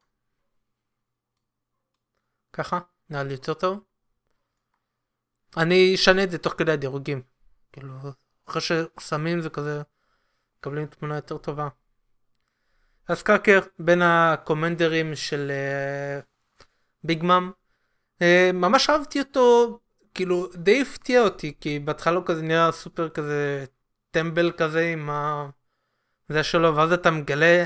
ככה, נראה לי יותר טוב. אני אשנה את זה תוך כדי הדירוגים. כאילו... אחרי ששמים זה כזה, מקבלים תמונה יותר טובה. אז קאקר, בין הקומנדרים של אה, ביג uh, uh, ממש אהבתי אותו, כאילו די הפתיע אותי, כי בהתחלה הוא כזה נראה סופר כזה טמבל כזה עם ה... זה שלו, ואז אתה מגלה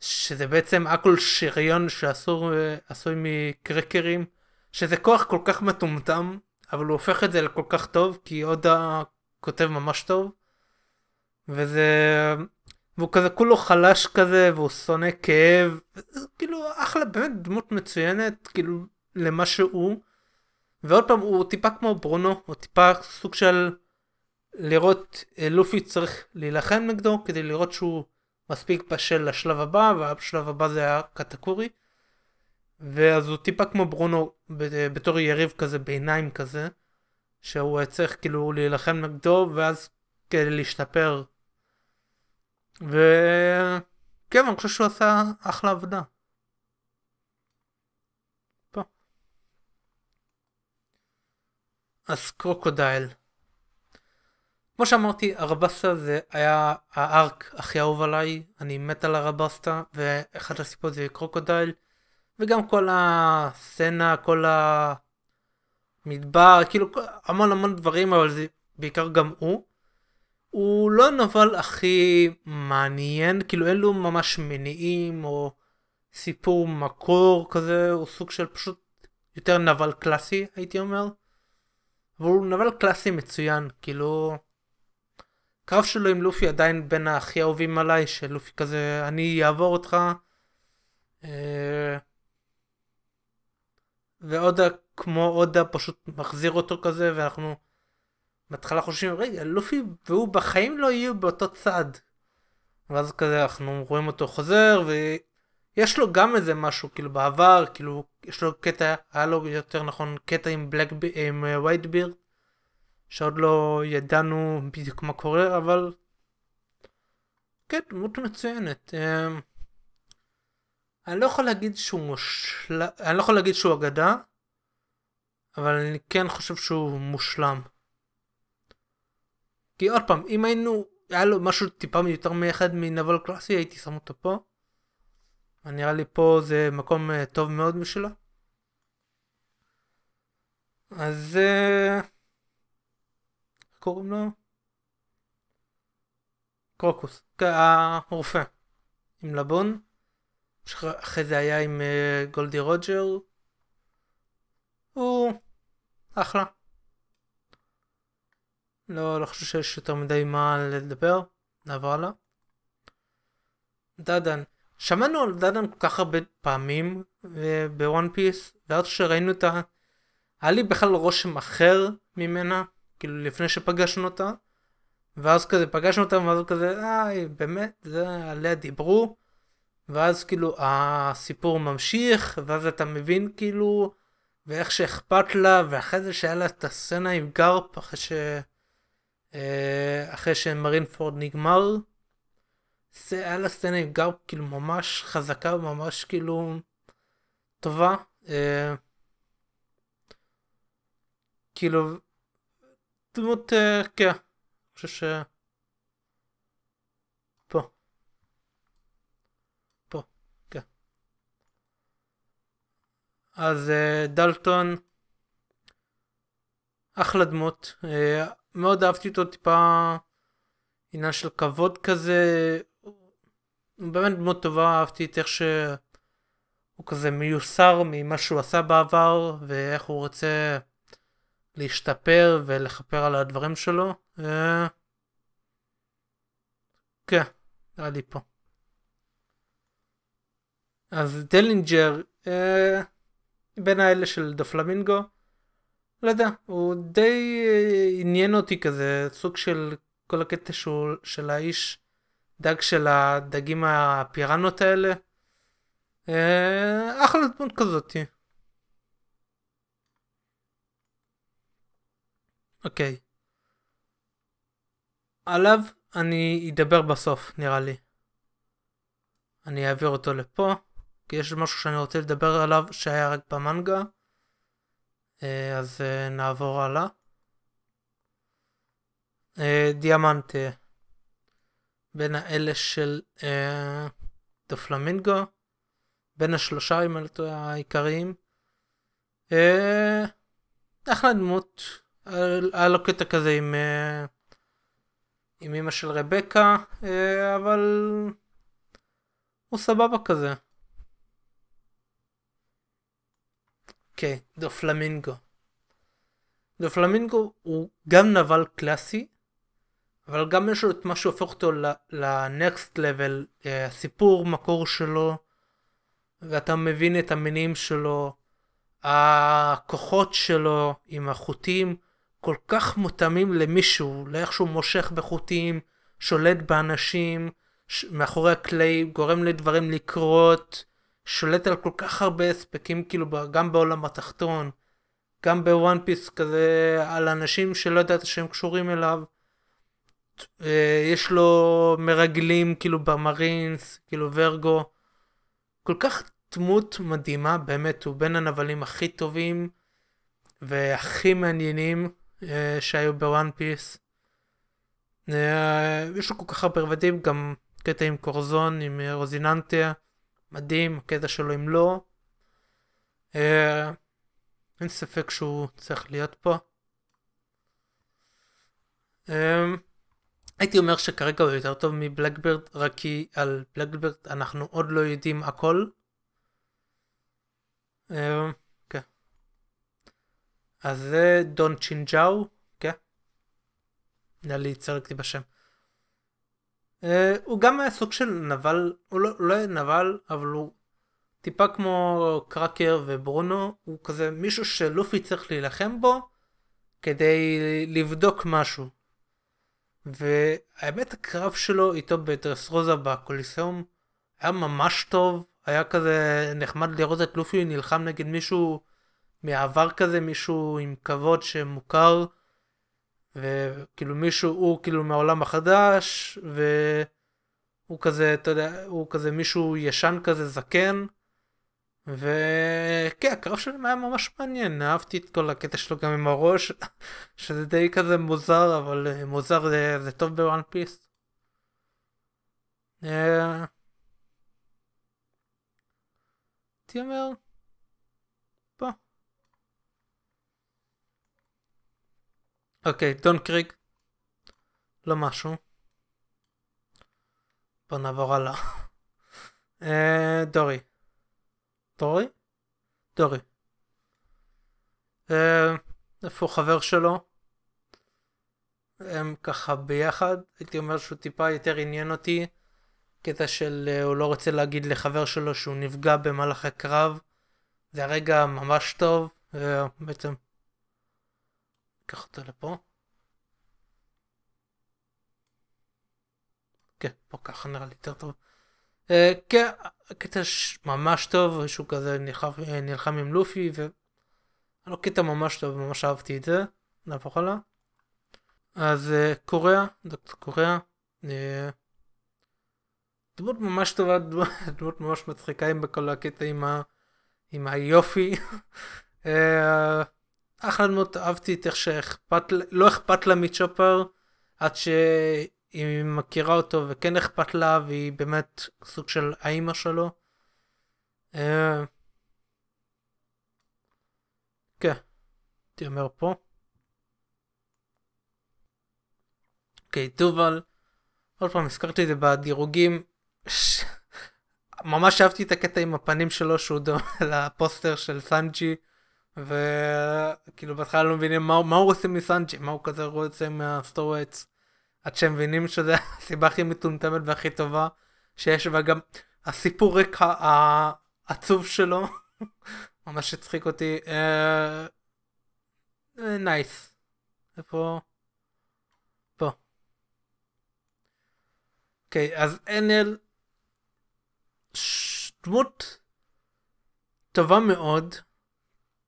שזה בעצם הכל שריון שעשוי אה, מקרקרים, שזה כוח כל כך מטומטם, אבל הוא הופך את זה לכל כך טוב, כי עוד ה... כותב ממש טוב. וזה... והוא כזה כולו חלש כזה, והוא שונא כאב. זה כאילו אחלה, באמת דמות מצוינת, כאילו, למה שהוא. ועוד פעם, הוא טיפה כמו ברונו, הוא טיפה סוג של לראות אה, לופי צריך להילחם נגדו, כדי לראות שהוא מספיק בשל לשלב הבא, והשלב הבא זה היה קטקורי. ואז הוא טיפה כמו ברונו בתור יריב כזה, ביניים כזה. שהוא צריך כאילו להילחם נגדו ואז כדי להשתפר. וכן, אני חושב שהוא עשה אחלה עבודה. פה. אז קרוקודייל. כמו שאמרתי, הרבסטה זה היה הארק הכי אהוב עליי, אני מת על הרבסטה, ואחד הסיפור זה קרוקודייל, וגם כל הסצנה, כל ה... מדבר, כאילו המון המון דברים, אבל זה בעיקר גם הוא. הוא לא נבל הכי מעניין, כאילו אין לו ממש מניעים או סיפור מקור כזה, הוא סוג של פשוט יותר נבל קלאסי הייתי אומר. אבל הוא נבל קלאסי מצוין, כאילו... הקרב שלו עם לופי עדיין בין הכי אהובים עליי, שלופי כזה, אני אעבור אותך. אה, ועוד כמו עודה פשוט מחזיר אותו כזה ואנחנו בהתחלה חושבים רגע לופי והוא בחיים לא יהיו באותו צד. ואז כזה אנחנו רואים אותו חוזר ויש לו גם איזה משהו כאילו בעבר כאילו יש לו קטע היה לו יותר נכון קטע עם בלק עם ביר אה, שעוד לא ידענו בדיוק מה קורה אבל כן דמות מצוינת. אה, אני לא יכול להגיד שהוא מושלם, אני לא יכול להגיד שהוא אגדה, אבל אני כן חושב שהוא מושלם. כי עוד פעם, אם היינו, היה לו משהו טיפה יותר מאחד מנבול קלאסי, הייתי שם אותו פה. נראה לי פה זה מקום אה, טוב מאוד בשבילו. אז... אה, איך קוראים לו? קרוקוס, כן, הרופא. עם לבון. אחרי זה היה עם אה, גולדי רוג'ר. הוא אחלה. לא, לא חושב שיש יותר מדי מה לדבר, נעבור הלאה. דדן. שמענו על דדן כל כך הרבה פעמים אה, בוואן פיס, ועד שראינו אותה, היה לי בכלל רושם אחר ממנה, כאילו לפני שפגשנו אותה, ואז כזה פגשנו אותה, ואז כזה, אה, באמת, זה עליה דיברו, ואז כאילו הסיפור ממשיך, ואז אתה מבין כאילו ואיך שאכפת לה, ואחרי זה שהיה לה את הסצנה עם גרפ, אחרי ש... אה, אחרי שמרינפורד נגמר. זה היה לה סצנה עם גרפ כאילו ממש חזקה וממש כאילו טובה. אה, כאילו דמות, אה, כן, אני חושב ש... אז uh, דלטון, אחלה דמות. uh, מאוד אהבתי אותו טיפה עניין של כבוד כזה. הוא באמת דמות טובה, אהבתי את איך שהוא כזה מיוסר ממה שהוא עשה בעבר, ואיך הוא רוצה להשתפר ולכפר על הדברים שלו. אה, כן, נראה לי פה. אז דלינג'ר, אה, בין האלה של דה פלמינגו. לא יודע, הוא די אה, עניין אותי כזה, סוג של כל הקטע שהוא של האיש דג של הדגים הפיראנות האלה. אה, אחלה דמות כזאתי. אוקיי. עליו אני אדבר בסוף, נראה לי. אני אעביר אותו לפה. כי יש משהו שאני רוצה לדבר עליו שהיה רק במנגה, אה, אז אה, נעבור הלאה. אה, דיאמנטה, בין האלה של דה פלמינגו, בין השלושה אם אני לא טועה העיקריים. אחלה דמות, היה לו קטע כזה עם... עם אמא של רבקה, אבל הוא סבבה כזה. כן, דו פלמינגו. דו פלמינגו הוא גם נבל קלאסי, אבל גם יש לו את מה שהופך אותו לנקסט לבל, הסיפור אה, מקור שלו, ואתה מבין את המינים שלו, הכוחות שלו עם החוטים כל כך מותאמים למישהו, לאיך שהוא מושך בחוטים, שולט באנשים, מאחורי הכלי, גורם לדברים לקרות, שולט על כל כך הרבה הספקים, כאילו גם בעולם התחתון, גם בוואן פיס כזה, על אנשים שלא ידעת שהם קשורים אליו. אה, יש לו מרגלים כאילו במרינס, כאילו ורגו. כל כך דמות מדהימה, באמת, הוא בין הנבלים הכי טובים והכי מעניינים אה, שהיו בוואן פיס. אה, יש לו כל כך הרבה רבדים, גם קטע עם קורזון, עם רוזיננטיה. מדהים, הקטע שלו אם לא. אה, אין ספק שהוא צריך להיות פה. אה, הייתי אומר שכרגע הוא יותר טוב מבלקברד, רק כי על בלקברד אנחנו עוד לא יודעים הכל. אה, כן. אז זה דון צ'ינג'או, כן. נראה לי צרקתי בשם. אה, הוא גם היה סוג של נבל, הוא לא, לא היה נבל, אבל הוא טיפה כמו קרקר וברונו, הוא כזה מישהו שלופי צריך להילחם בו כדי לבדוק משהו. והאמת הקרב שלו איתו בטרס רוזה בקוליסאום היה ממש טוב, היה כזה נחמד לראות את לופי נלחם נגד מישהו מהעבר כזה, מישהו עם כבוד שמוכר. וכאילו מישהו, הוא כאילו מהעולם החדש, והוא כזה, אתה יודע, הוא כזה מישהו ישן כזה, זקן. וכן, הקרב שלהם היה ממש מעניין, אהבתי את כל הקטע שלו גם עם הראש, שזה די כזה מוזר, אבל אה, מוזר זה, זה טוב בוואן פיס. הייתי אומר, אוקיי, דון קריג. לא משהו. בוא נעבור הלאה. אה, דורי. דורי? דורי. אה, איפה הוא חבר שלו? הם ככה ביחד, הייתי אומר שהוא טיפה יותר עניין אותי. קטע של אה, הוא לא רוצה להגיד לחבר שלו שהוא נפגע במהלך הקרב. זה הרגע ממש טוב, בעצם ניקח אותו לפה. כן, פה ככה נראה לי יותר טוב. אה, כן, קטע ממש טוב, שהוא כזה נלחם, אה, נלחם עם לופי, ו... היה לא, לו קטע ממש טוב, ממש אהבתי את זה. נהפוך הלאה. אז אה, קוריאה, דוקטור קוריאה. אה, דמות ממש טובה, דמות ממש מצחיקה עם בכל הקטע עם, ה... עם היופי. אה, אחלה דמות, אהבתי את איך שאכפת, לא אכפת לה מצ'ופר, עד שהיא מכירה אותו וכן אכפת לה, והיא באמת סוג של האימא שלו. אה, כן, הייתי אומר פה. אוקיי, דובל, עוד פעם הזכרתי את זה בדירוגים, ממש אהבתי את הקטע עם הפנים שלו שהוא דומה לפוסטר של סנג'י. וכאילו בהתחלה לא מבינים מה, מה הוא רוצה מסנג'י, מה הוא כזה רוצה מהסטורייטס. עד שהם מבינים שזה הסיבה הכי מטומטמת והכי טובה שיש, וגם הסיפור רקע העצוב שלו, ממש הצחיק אותי, אה, אה, נייס. איפה? פה. אוקיי, אז אנל דמות טובה מאוד.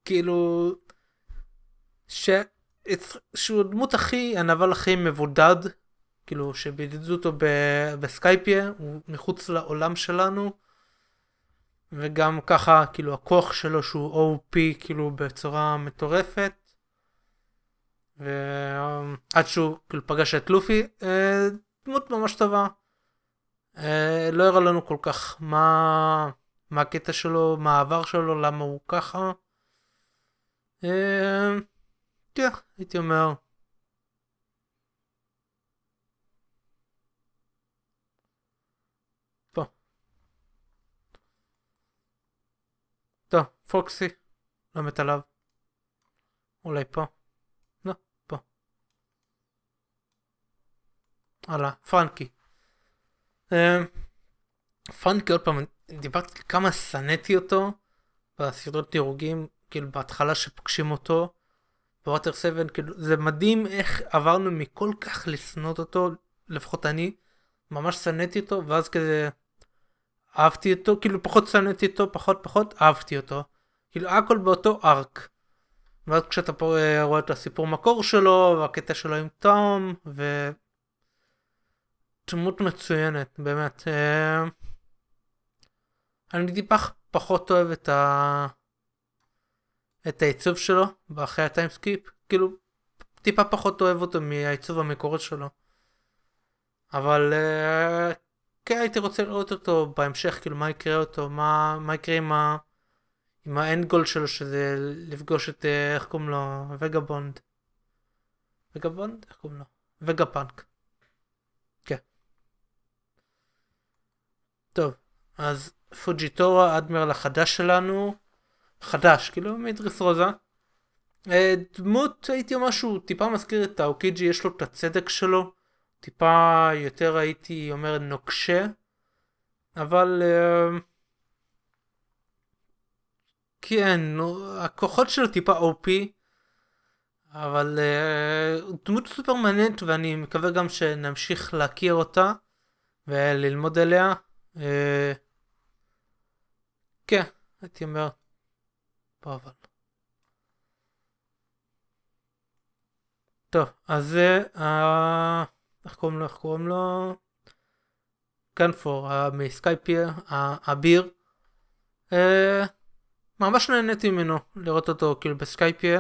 כאילו, ש... שהוא הדמות הכי, הנבל הכי מבודד, כאילו שבידדו אותו ב... בסקייפיה, הוא מחוץ לעולם שלנו, וגם ככה, כאילו הכוח שלו שהוא OP, כאילו בצורה מטורפת, ועד שהוא כאילו פגש את לופי, אה, דמות ממש טובה. אה, לא הראה לנו כל כך מה, מה הקטע שלו, מה העבר שלו, למה הוא ככה. כן, הייתי אומר. פוקסי. לא מת עליו. אולי פה. לא, פה. הלאה, פרנקי. אמ, פרנקי עוד פעם, דיברתי כמה שנאתי אותו בסרטות דירוגים כאילו בהתחלה שפוגשים אותו, בווטר 7, כאילו זה מדהים איך עברנו מכל כך לשנות אותו, לפחות אני, ממש שנאתי אותו, ואז כזה אהבתי אותו, כאילו פחות שנאתי אותו, פחות פחות אהבתי אותו. כאילו הכל באותו ארק. ואז כשאתה פה אה, רואה את הסיפור מקור שלו, והקטע שלו עם תום, ו... דמות מצוינת, באמת. אה, אני טיפה פחות אוהב את ה... את העיצוב שלו, ואחרי הטיימסקיפ, כאילו, טיפה פחות אוהב אותו מהעיצוב המקורי שלו. אבל uh, כן הייתי רוצה לראות אותו בהמשך, כאילו מה יקרה אותו, מה, מה יקרה עם, ה, עם האנד גול שלו, שזה לפגוש את, אה, איך קוראים לו, וגה בונד. וגה בונד? איך קוראים לו? וגה פאנק. כן. טוב, אז פוג'יטורה, אדמירל החדש שלנו. חדש, כאילו מידריס רוזה. אה, דמות הייתי אומר שהוא טיפה מזכיר את האוקיג'י, יש לו את הצדק שלו, טיפה יותר הייתי אומר נוקשה, אבל אה, כן, הכוחות שלו טיפה אופי, אבל אה, דמות סופר מעניינת ואני מקווה גם שנמשיך להכיר אותה וללמוד עליה. כן, הייתי אומר פה אבל. טוב, אז זה, אה, איך קוראים לו, איך קוראים לו? גנפור, אה, מסקייפיר, אה, אביר. אה, ממש נהניתי ממנו לראות אותו כאילו בסקייפי.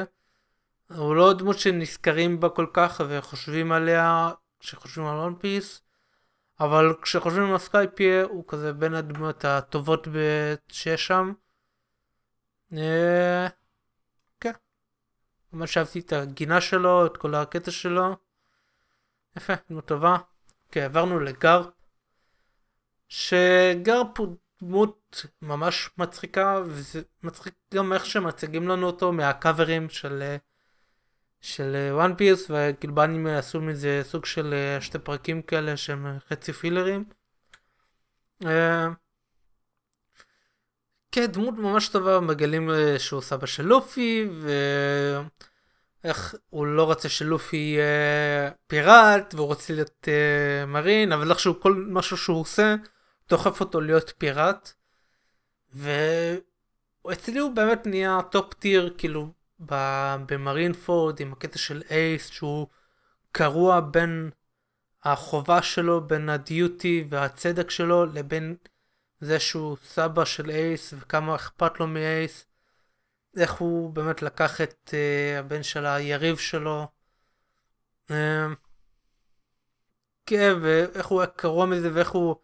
הוא לא דמות שנזכרים בה כל כך וחושבים עליה כשחושבים על און פיס, אבל כשחושבים על סקייפי הוא כזה בין הדמויות הטובות שיש שם. אה, כן. ממש אהבתי את הגינה שלו, את כל הקטע שלו. יפה, דמות טובה. כן, עברנו לגרפ. שגרפ הוא דמות ממש מצחיקה, וזה מצחיק גם איך שמציגים לנו אותו מהקאברים של אה, של וואן פיס, והגלבנים עשו מזה סוג של אה, שתי פרקים כאלה שהם חצי פילרים. כן, דמות ממש טובה, מגלים אה, שהוא סבא של לופי, ואיך הוא לא רוצה שלופי יהיה פיראט, והוא רוצה להיות אה, מרין, אבל איכשהו כל משהו שהוא עושה, דוחף אותו להיות פיראט. ואצלי הוא באמת נהיה טופ טיר, כאילו, ב... במרין פורד, עם הקטע של אייס, שהוא קרוע בין החובה שלו, בין הדיוטי והצדק שלו, לבין זה שהוא סבא של אייס וכמה אכפת לו מאייס, איך הוא באמת לקח את uh, הבן של היריב שלו, uh, כן, ואיך הוא היה קרוע מזה ואיך הוא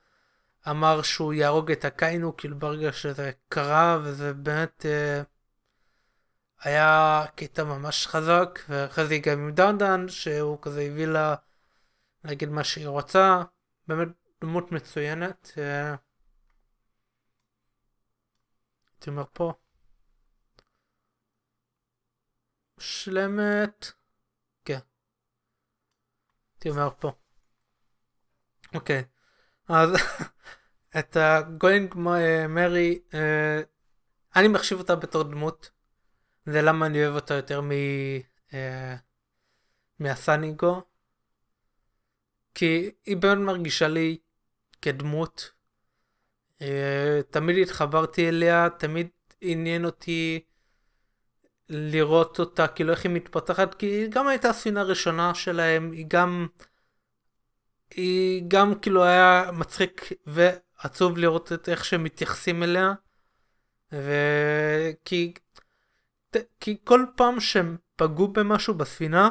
אמר שהוא יהרוג את הקיינו, כאילו ברגע שזה קרה וזה באמת uh, היה קטע ממש חזק, ואחרי זה גם עם דנדן שהוא כזה הביא לה להגיד מה שהיא רוצה, באמת דמות מצוינת. Uh, הייתי אומר פה. מושלמת. כן. הייתי אומר פה. אוקיי. אז את הגוינג מרי, אה, אני מחשיב אותה בתור דמות. זה למה אני אוהב אותה יותר מ... אה, מהסאניגו. כי היא באמת מרגישה לי כדמות אה, תמיד התחברתי אליה, תמיד עניין אותי לראות אותה, כאילו איך היא מתפתחת, כי היא גם הייתה הספינה הראשונה שלהם, היא גם, היא גם כאילו היה מצחיק ועצוב לראות את איך שהם מתייחסים אליה, וכי כי כל פעם שהם פגעו במשהו בספינה,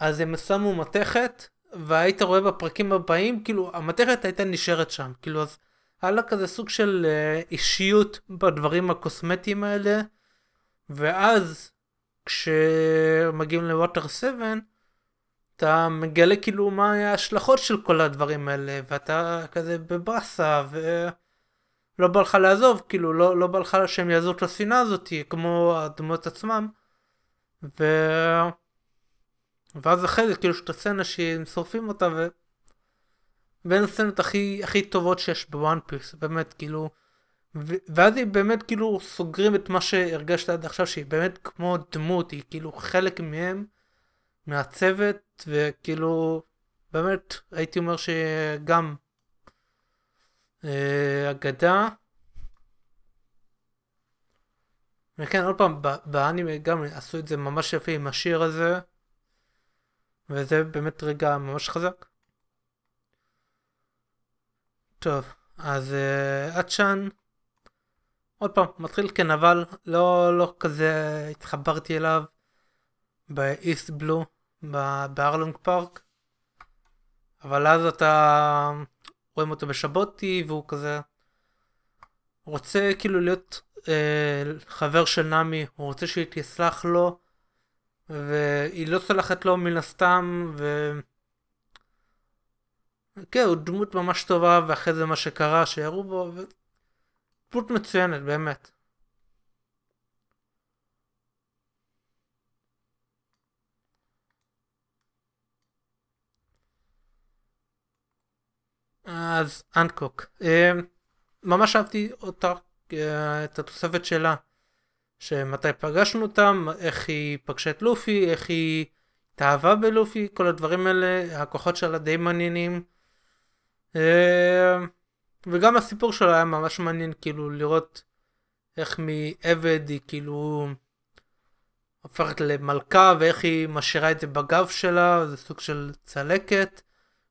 אז הם שמו מתכת, והיית רואה בפרקים הבאים, כאילו המתכת הייתה נשארת שם, כאילו אז היה לה כזה סוג של אה, אישיות בדברים הקוסמטיים האלה, ואז כשמגיעים לווטר 7, אתה מגלה כאילו מה ההשלכות של כל הדברים האלה, ואתה כזה בבאסה, ולא בא לך לעזוב, כאילו לא, לא בא לך שהם יעזבו את הספינה הזאת, כמו הדמויות עצמם. ו... ואז אחרי זה כאילו יש את הסצנה שהם שורפים אותה ו... בין הסצנות הכי, הכי טובות שיש בוואן פיס, באמת, כאילו... ואז היא באמת כאילו סוגרים את מה שהרגשת עד עכשיו, שהיא באמת כמו דמות, היא כאילו חלק מהם, מהצוות, וכאילו, באמת, הייתי אומר שגם אה, אגדה. וכן, עוד פעם, באנימה גם עשו את זה ממש יפה עם השיר הזה, וזה באמת רגע ממש חזק. טוב, אז uh, אה, עדשן, עוד פעם, מתחיל כנבל, לא, לא כזה התחברתי אליו באיסט בלו, בארלונג פארק, אבל אז אתה רואים אותו בשבוטי והוא כזה רוצה כאילו להיות אה, חבר של נמי, הוא רוצה שהיא תסלח לו והיא לא סולחת לו מן הסתם ו... כן, הוא דמות ממש טובה, ואחרי זה מה שקרה, שירו בו, ו... דמות מצוינת, באמת. אז אנקוק. אה, ממש אהבתי אותה, אה, את התוספת שלה, שמתי פגשנו אותם, איך היא פגשה את לופי, איך היא התאהבה בלופי, כל הדברים האלה, הכוחות שלה די מעניינים. אמ, וגם הסיפור שלו היה ממש מעניין, כאילו, לראות איך מעבד היא כאילו הופכת למלכה, ואיך היא משאירה את זה בגב שלה, זה סוג של צלקת,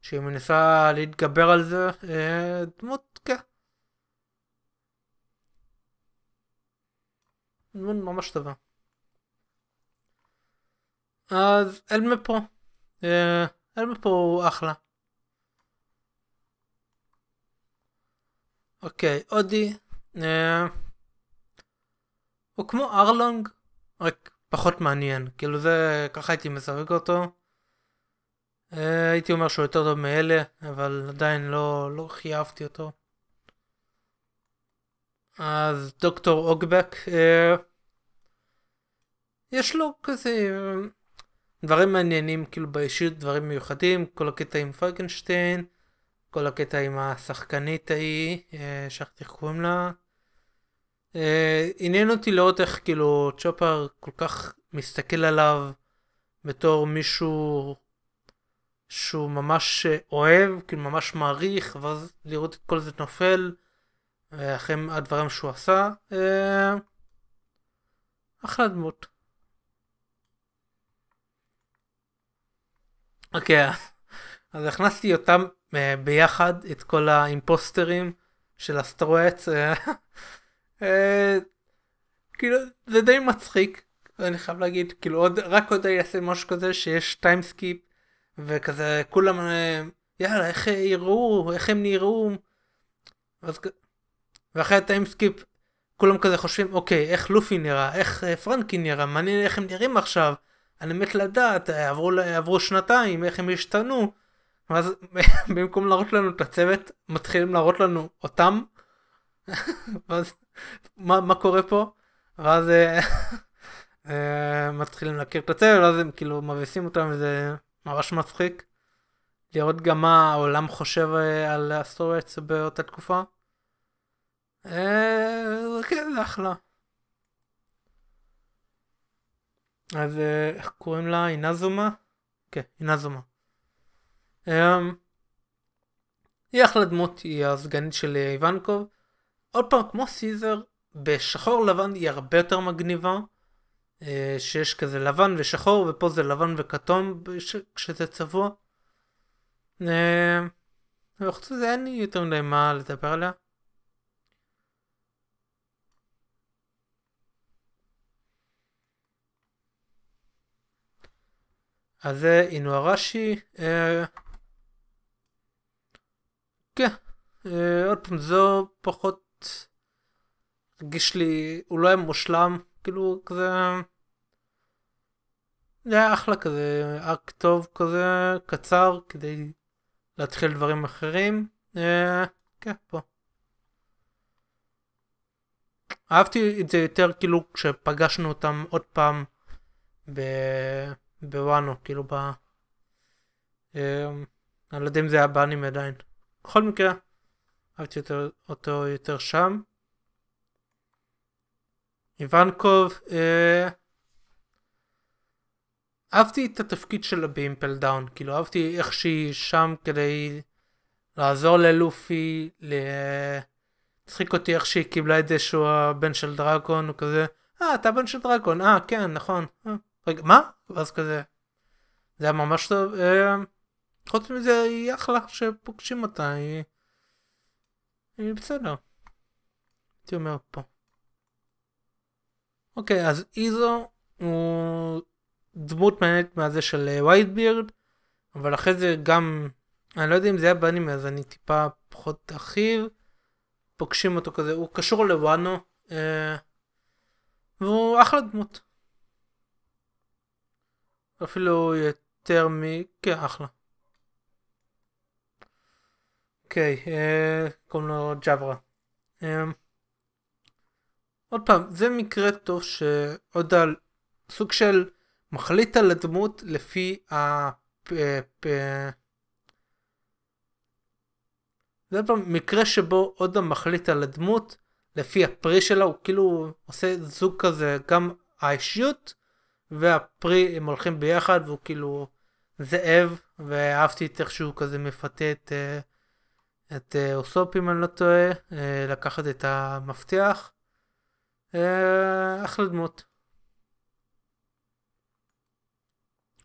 שהיא מנסה להתגבר על זה, אה, דמות, כן. דמות ממש טובה. אז אלמפו, אה, אלמפו הוא אחלה. אוקיי, אודי, אה, הוא כמו ארלונג, רק פחות מעניין, כאילו זה, ככה הייתי משחק אותו. אה, הייתי אומר שהוא יותר טוב מאלה, אבל עדיין לא, לא חייבתי אותו. אז דוקטור אוגבק, אה, יש לו כזה דברים מעניינים כאילו באישיות, דברים מיוחדים, כל הקטע עם פרקנשטיין, כל הקטע עם השחקנית ההיא, אה, שכחתי איך קוראים לה. אה, עניין אותי לראות איך כאילו צ'ופר כל כך מסתכל עליו בתור מישהו שהוא ממש אוהב, כאילו ממש מעריך, ואז לראות את כל זה נופל, אה, אחרי הדברים שהוא עשה. אה, אחלה דמות. אוקיי, okay. אז הכנסתי אותם אה, ביחד את כל האימפוסטרים של אסטרואץ. אה, אה, כאילו זה די מצחיק אני חייב להגיד כאילו עוד רק עוד יעשה משהו כזה שיש טיימסקיפ וכזה כולם יאללה איך יראו איך הם נראו. ואז... ואחרי הטיימסקיפ כולם כזה חושבים אוקיי איך לופי נראה איך פרנקי נראה מעניין איך הם נראים עכשיו אני מת לדעת עברו, עברו שנתיים איך הם השתנו. ואז במקום להראות לנו את הצוות, מתחילים להראות לנו אותם. ואז מה, מה קורה פה? ואז אה, אה, מתחילים להכיר את הצוות, ואז הם כאילו מביסים אותם, וזה ממש מצחיק. לראות גם מה העולם חושב אה, על הסטורץ באותה תקופה. כן, זה אחלה. אז איך קוראים לה? אינזומה? כן, אינזומה. אמ, היא אחלה דמות, היא הסגנית של אה, איוונקוב. עוד פעם, כמו סיזר, בשחור לבן היא הרבה יותר מגניבה. אה, שיש כזה לבן ושחור, ופה זה לבן וכתום כשזה צבוע. אמ, וחוץ מזה אין לי יותר מדי מה לדבר עליה. אז זה הראשי, כן, אה, עוד פעם, זו פחות... הרגיש לי, הוא לא היה מושלם, כאילו, כזה... זה היה אחלה כזה, ארק טוב כזה, קצר, כדי להתחיל דברים אחרים. אה, כן, פה. אהבתי את זה יותר כאילו כשפגשנו אותם עוד פעם ב... בוואנו, כאילו ב... אה, אני לא יודע אם זה היה באנים עדיין. בכל מקרה, אהבתי אותו, אותו יותר שם. איוונקוב, אה... אהבתי את התפקיד שלה באימפל דאון, כאילו אהבתי איך שהיא שם כדי לעזור ללופי, להצחיק אותי איך שהיא קיבלה את זה שהוא הבן של דרגון, הוא כזה, אה, אתה בן של דרגון, אה, כן, נכון. אה, רגע, מה? ואז כזה, זה היה ממש טוב. אה... חוץ מזה היא אחלה שפוגשים אותה, היא... היא בסדר. הייתי אומר פה. אוקיי, אז איזו הוא דמות מעניינת מהזה של וייטבירד, אה, אבל אחרי זה גם, אני לא יודע אם זה היה בנימי, אז אני טיפה פחות אחיו, פוגשים אותו כזה, הוא קשור לוואנו, אה, והוא אחלה דמות. אפילו יותר מ... כן, אחלה. אוקיי, אה, קוראים לו ג'אברה. אה, עוד פעם, זה מקרה טוב שעוד על סוג של מחליט על הדמות לפי ה... זה פעם מקרה שבו עוד מחליט על הדמות לפי הפרי שלה, הוא כאילו עושה זוג כזה, גם האישיות והפרי הם הולכים ביחד והוא כאילו זאב, ואהבתי את איך שהוא כזה מפתה את... Uh, את אה, אוסופ אם אני לא טועה, אה, לקחת את המפתח. אה, אחלה דמות.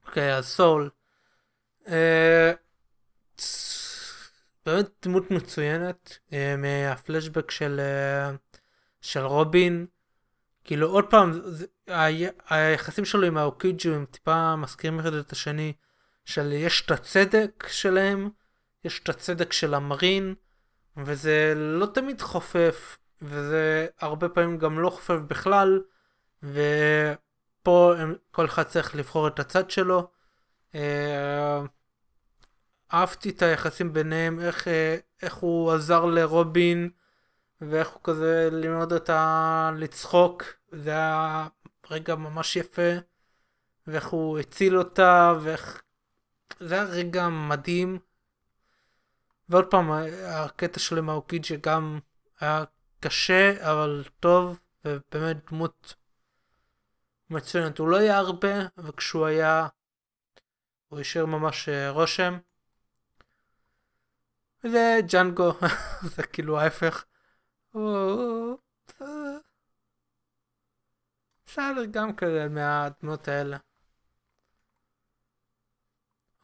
אוקיי, אז סול. באמת דמות מצוינת, מהפלשבק של, של רובין. כאילו עוד פעם, זה, היחסים שלו עם האוקיג'ו הם טיפה מזכירים אחד את השני, של יש את הצדק שלהם. יש את הצדק של המרין, וזה לא תמיד חופף, וזה הרבה פעמים גם לא חופף בכלל, ופה כל אחד צריך לבחור את הצד שלו. אה, אהבתי את היחסים ביניהם, איך, אה, איך הוא עזר לרובין, ואיך הוא כזה לימד אותה לצחוק, זה היה רגע ממש יפה, ואיך הוא הציל אותה, ואיך... זה היה רגע מדהים, ועוד פעם, הקטע של עם גם היה קשה, אבל טוב, ובאמת דמות מצוינת. הוא לא היה הרבה, וכשהוא היה, הוא השאיר ממש אה, רושם. זה ג'אנגו, זה כאילו ההפך. אה, בסדר, גם כזה מהדמות האלה.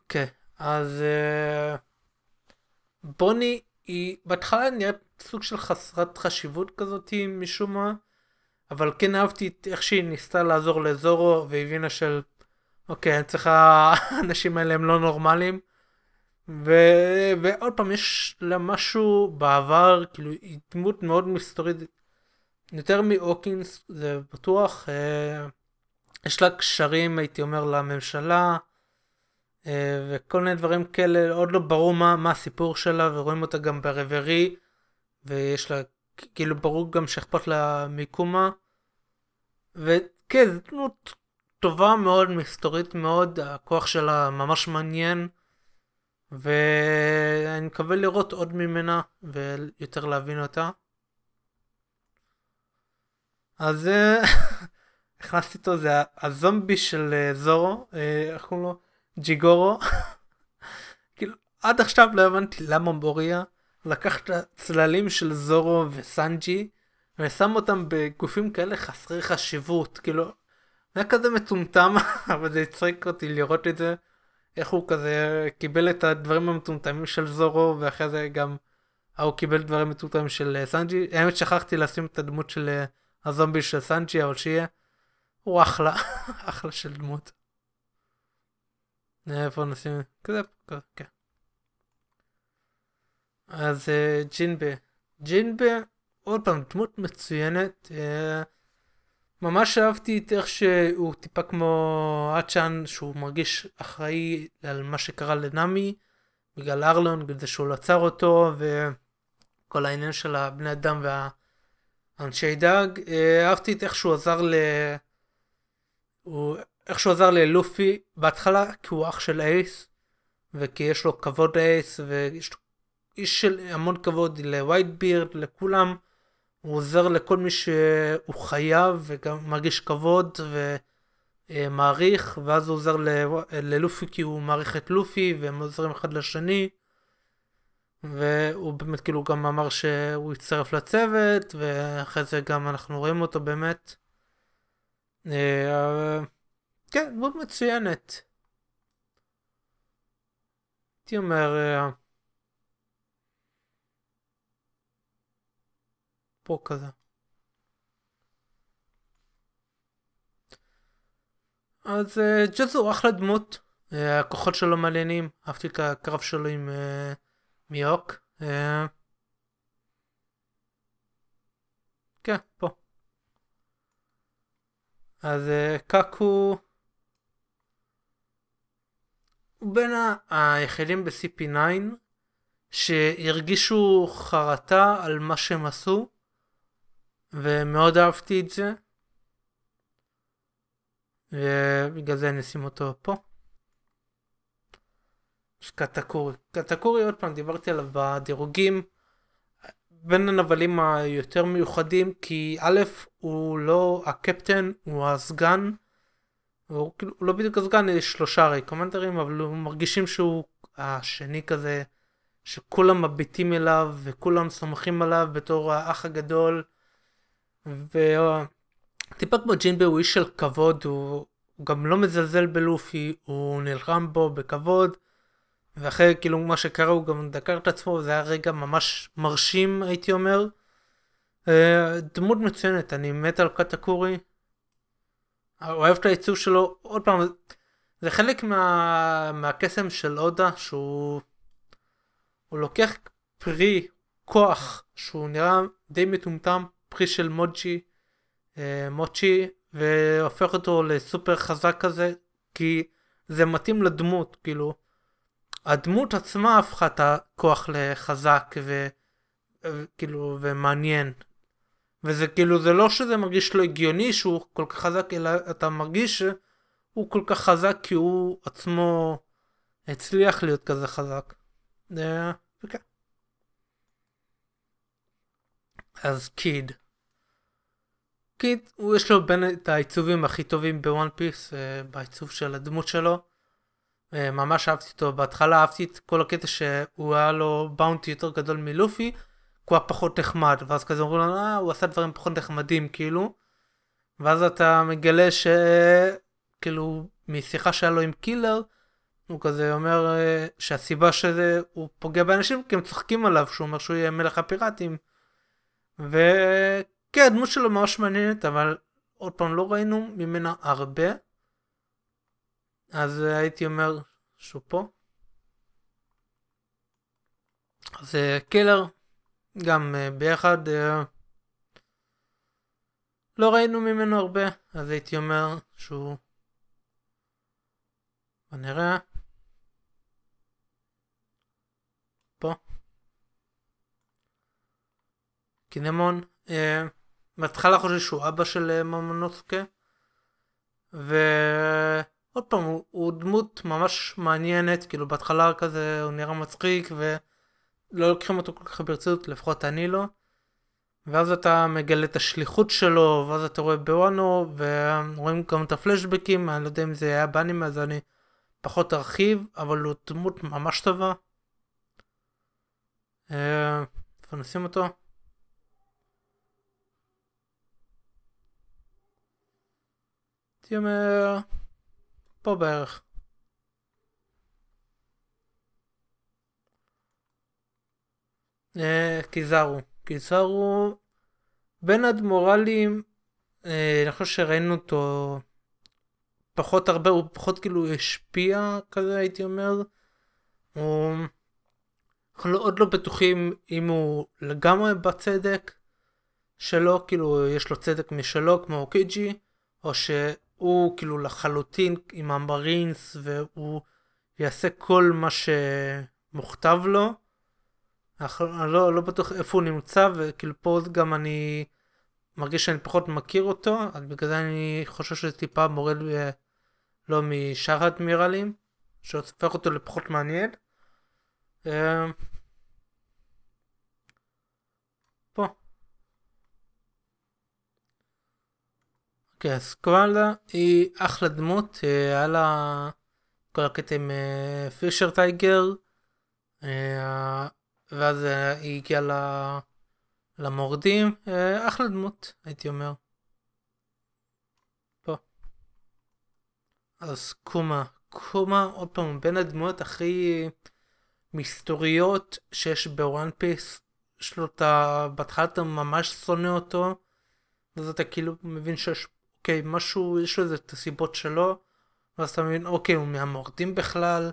אוקיי, אז... Uh... בוני היא בהתחלה נראית סוג של חסרת חשיבות כזאת משום מה, אבל כן אהבתי איך שהיא ניסתה לעזור לזורו והבינה של אוקיי, אני צריכה, האנשים האלה הם לא נורמליים. ו... ועוד פעם, יש לה משהו בעבר, כאילו, היא דמות מאוד מסתורית, יותר מאוקינס, זה בטוח. אה... יש לה קשרים, הייתי אומר, לממשלה. אה, וכל מיני דברים כאלה, עוד לא ברור מה, מה הסיפור שלה, ורואים אותה גם ברברי, ויש לה, כאילו ברור גם שאכפת לה מיקומה. וכן, זו דמות טובה מאוד, מסתורית מאוד, הכוח שלה ממש מעניין, ואני מקווה לראות עוד ממנה, ויותר להבין אותה. אז אה, הכנסתי אותו, זה הזומבי של אה, זורו, איך קוראים לו? ג'יגורו. כאילו, עד עכשיו לא הבנתי למה בוריה לקח את הצללים של זורו וסנג'י ושם אותם בגופים כאלה חסרי חשיבות, כאילו, היה כזה מטומטם, אבל זה הצחיק אותי לראות את זה, איך הוא כזה קיבל את הדברים המטומטמים של זורו, ואחרי זה גם הוא קיבל דברים מטומטמים של אה, סנג'י. האמת שכחתי לשים את הדמות של אה, הזומבי של סנג'י, אבל שיהיה, הוא אחלה, אחלה של דמות. איפה נשים? כזה, כן. אז אה, ג'ינבה. ג'ינבה, עוד פעם, דמות מצוינת. אה, ממש אהבתי את איך שהוא טיפה כמו אצ'אן, שהוא מרגיש אחראי על מה שקרה לנאמי, בגלל ארלון, בגלל זה שהוא לא עצר אותו, וכל העניין של הבני אדם והאנשי דאג. אה, אהבתי את איך שהוא עזר ל... הוא איך שהוא עזר ללופי בהתחלה, כי הוא אח של אייס, וכי יש לו כבוד לאייס, ויש לו איש של המון כבוד לווייט בירד, לכולם. הוא עוזר לכל מי שהוא חייב, וגם מרגיש כבוד, ומעריך, ואז הוא עוזר ללופי כי הוא מעריך את לופי, והם עוזרים אחד לשני. והוא באמת כאילו גם אמר שהוא יצטרף לצוות, ואחרי זה גם אנחנו רואים אותו באמת. אה, כן, דמות מצוינת. הייתי אומר... אה, פה כזה. אז אה, ג'אז הוא אחלה דמות, אה, הכוחות שלו מעניינים, אהבתי את הקרב שלו עם מיוק. כן, פה. אז קקו הוא בין היחידים ב-CP9 שהרגישו חרטה על מה שהם עשו ומאוד אהבתי את זה ובגלל זה אני אשים אותו פה. יש קטקורי. קטקורי עוד פעם דיברתי עליו בדירוגים בין הנבלים היותר מיוחדים כי א' הוא לא הקפטן הוא הסגן הוא כאילו לא בדיוק יש שלושה ריקומנדרים, אבל הוא מרגישים שהוא השני כזה, שכולם מביטים אליו וכולם סומכים עליו בתור האח הגדול. וטיפה כמו ג'ינבי הוא איש של כבוד, הוא, הוא גם לא מזלזל בלופי, הוא נלחם בו בכבוד. ואחרי כאילו מה שקרה הוא גם דקר את עצמו, זה היה רגע ממש מרשים הייתי אומר. אה, דמות מצוינת, אני מת על קטקורי, אוהב את הייצוג שלו, עוד פעם, זה חלק מה, מהקסם של הודה שהוא הוא לוקח פרי כוח שהוא נראה די מטומטם, פרי של מוג'י, אה, מוצ'י, והופך אותו לסופר חזק כזה, כי זה מתאים לדמות, כאילו, הדמות עצמה הפכה את הכוח לחזק ו... כאילו ומעניין וזה כאילו זה לא שזה מרגיש לא הגיוני שהוא כל כך חזק אלא אתה מרגיש שהוא כל כך חזק כי הוא עצמו הצליח להיות כזה חזק. וכן. אז קיד. קיד, הוא יש לו בין את העיצובים הכי טובים בוואן פיס, אה, בעיצוב של הדמות שלו. אה, ממש אהבתי אותו, בהתחלה אהבתי את כל הקטע שהוא היה לו באונטי יותר גדול מלופי, כי הוא היה פחות נחמד, ואז כזה אומרים לנו, אה, הוא עשה דברים פחות נחמדים, כאילו. ואז אתה מגלה ש... כאילו, משיחה שהיה לו עם קילר, הוא כזה אומר אה, שהסיבה שזה, הוא פוגע באנשים כי הם צוחקים עליו, שהוא אומר שהוא יהיה מלך הפיראטים. וכן, הדמות שלו ממש מעניינת, אבל עוד פעם לא ראינו ממנה הרבה. אז אה, הייתי אומר שהוא פה. אז אה, קילר, גם אה, ביחד אה, לא ראינו ממנו הרבה, אז הייתי אומר שהוא... בוא נראה. פה. קינמון. אה, בהתחלה חושב שהוא אבא של uh, ממונוסקה. ועוד פעם, הוא, הוא דמות ממש מעניינת, כאילו בהתחלה כזה הוא נראה מצחיק ו... לא לוקחים אותו כל כך ברצינות, לפחות אני לא. ואז אתה מגלה את השליחות שלו, ואז אתה רואה בוואנו, ורואים גם את הפלשבקים, אני לא יודע אם זה היה באנימה, אז אני פחות ארחיב, אבל הוא דמות ממש טובה. אה, איפה נשים אותו? הייתי אומר, פה בערך. אה, קיזרו. קיזרו בין אדמו"רלים, אה, אני חושב שראינו אותו פחות הרבה, הוא פחות כאילו השפיע כזה הייתי אומר. הוא... אנחנו לא- עוד לא בטוחים אם הוא לגמרי בצדק שלו, כאילו יש לו צדק משלו כמו קיג'י, או שהוא כאילו לחלוטין עם המרינס והוא יעשה כל מה שמוכתב לו. אני לא, לא בטוח איפה הוא נמצא, וכאילו פה גם אני מרגיש שאני פחות מכיר אותו, אז בגלל זה אני חושב שזה טיפה מורד ב... אה, לא משאר האדמירלים, שהופך אותו לפחות מעניין. אה, פה. אוקיי, אז קוואלה היא אחלה דמות, היה אה, לה כל הקטע עם פישר טייגר. ואז אה, היא הגיעה ל... למורדים, אה, אחלה דמות, הייתי אומר. פה. אז קומה, קומה, עוד פעם, בין הדמות הכי מסתוריות שיש בוואן פיס, יש לו את ה... בהתחלה אתה ממש שונא אותו, ואז אתה כאילו מבין שיש, אוקיי, משהו, יש לו איזה את הסיבות שלו, ואז אתה מבין, אוקיי, הוא מהמורדים בכלל,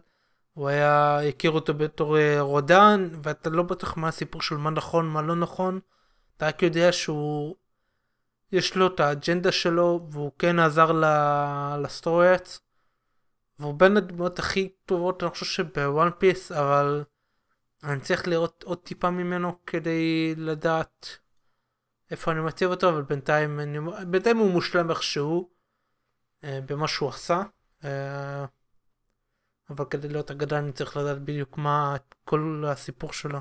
הוא היה, הכיר אותו בתור אה, רודן, ואתה לא בטח מה הסיפור של מה נכון, מה לא נכון, אתה רק יודע שהוא, יש לו את האג'נדה שלו, והוא כן עזר לסטוריאץ, והוא בין הדמות הכי טובות, אני חושב שבוואן פיס, אבל אני צריך לראות עוד טיפה ממנו כדי לדעת איפה אני מציב אותו, אבל בינתיים, אני, בינתיים הוא מושלם איכשהו, אה, במה שהוא עשה. אה, אבל כדי להיות אגדה אני צריך לדעת בדיוק מה כל הסיפור שלו.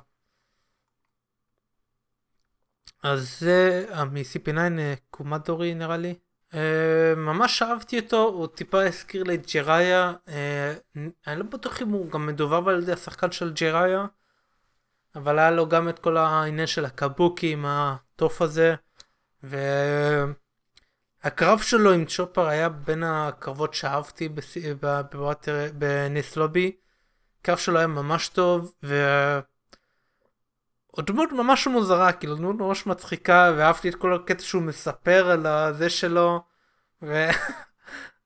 אז זה אה, מ-CP9 אה, קומדורי נראה לי. Uh, ממש אהבתי אותו, הוא טיפה הזכיר לי את ג'ראיה, uh, אני לא בטוח אם הוא גם מדובב על ידי השחקן של ג'ראיה, אבל היה לו גם את כל העניין של הקבוקי עם התוף הזה, ו... Uh, הקרב שלו עם צ'ופר היה בין הקרבות שאהבתי בניס לובי. הקרב שלו היה ממש טוב, ו... דמות ממש מוזרה, כאילו דמות ממש מצחיקה, ואהבתי את כל הקטע שהוא מספר על הזה שלו, ו...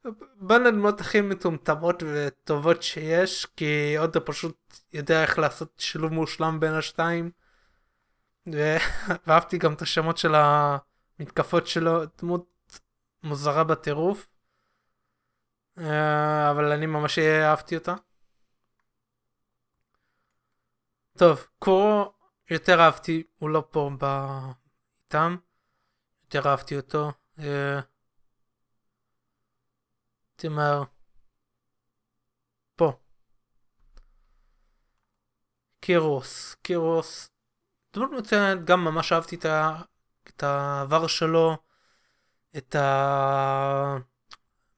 בין הדמות הכי מטומטמות וטובות שיש, כי עוד פשוט יודע איך לעשות שילוב מושלם בין השתיים. ואהבתי גם את השמות של המתקפות שלו, דמות מוזרה בטירוף. אה, אבל אני ממש אהבתי אותה. טוב, קורו יותר אהבתי, הוא לא פה איתם. יותר אהבתי אותו. אה, תימר. פה. קירוס, קירוס. דמות מצוינת, גם ממש אהבתי את העבר שלו. את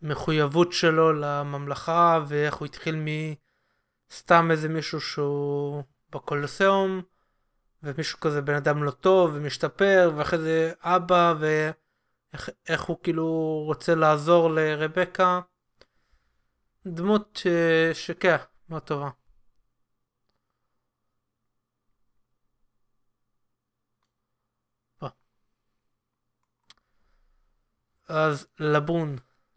המחויבות שלו לממלכה ואיך הוא התחיל מסתם איזה מישהו שהוא בקולוסיאום ומישהו כזה בן אדם לא טוב ומשתפר ואחרי זה אבא ואיך הוא כאילו רוצה לעזור לרבקה דמות ש... אה, שכן, מאוד טובה. אז לבון.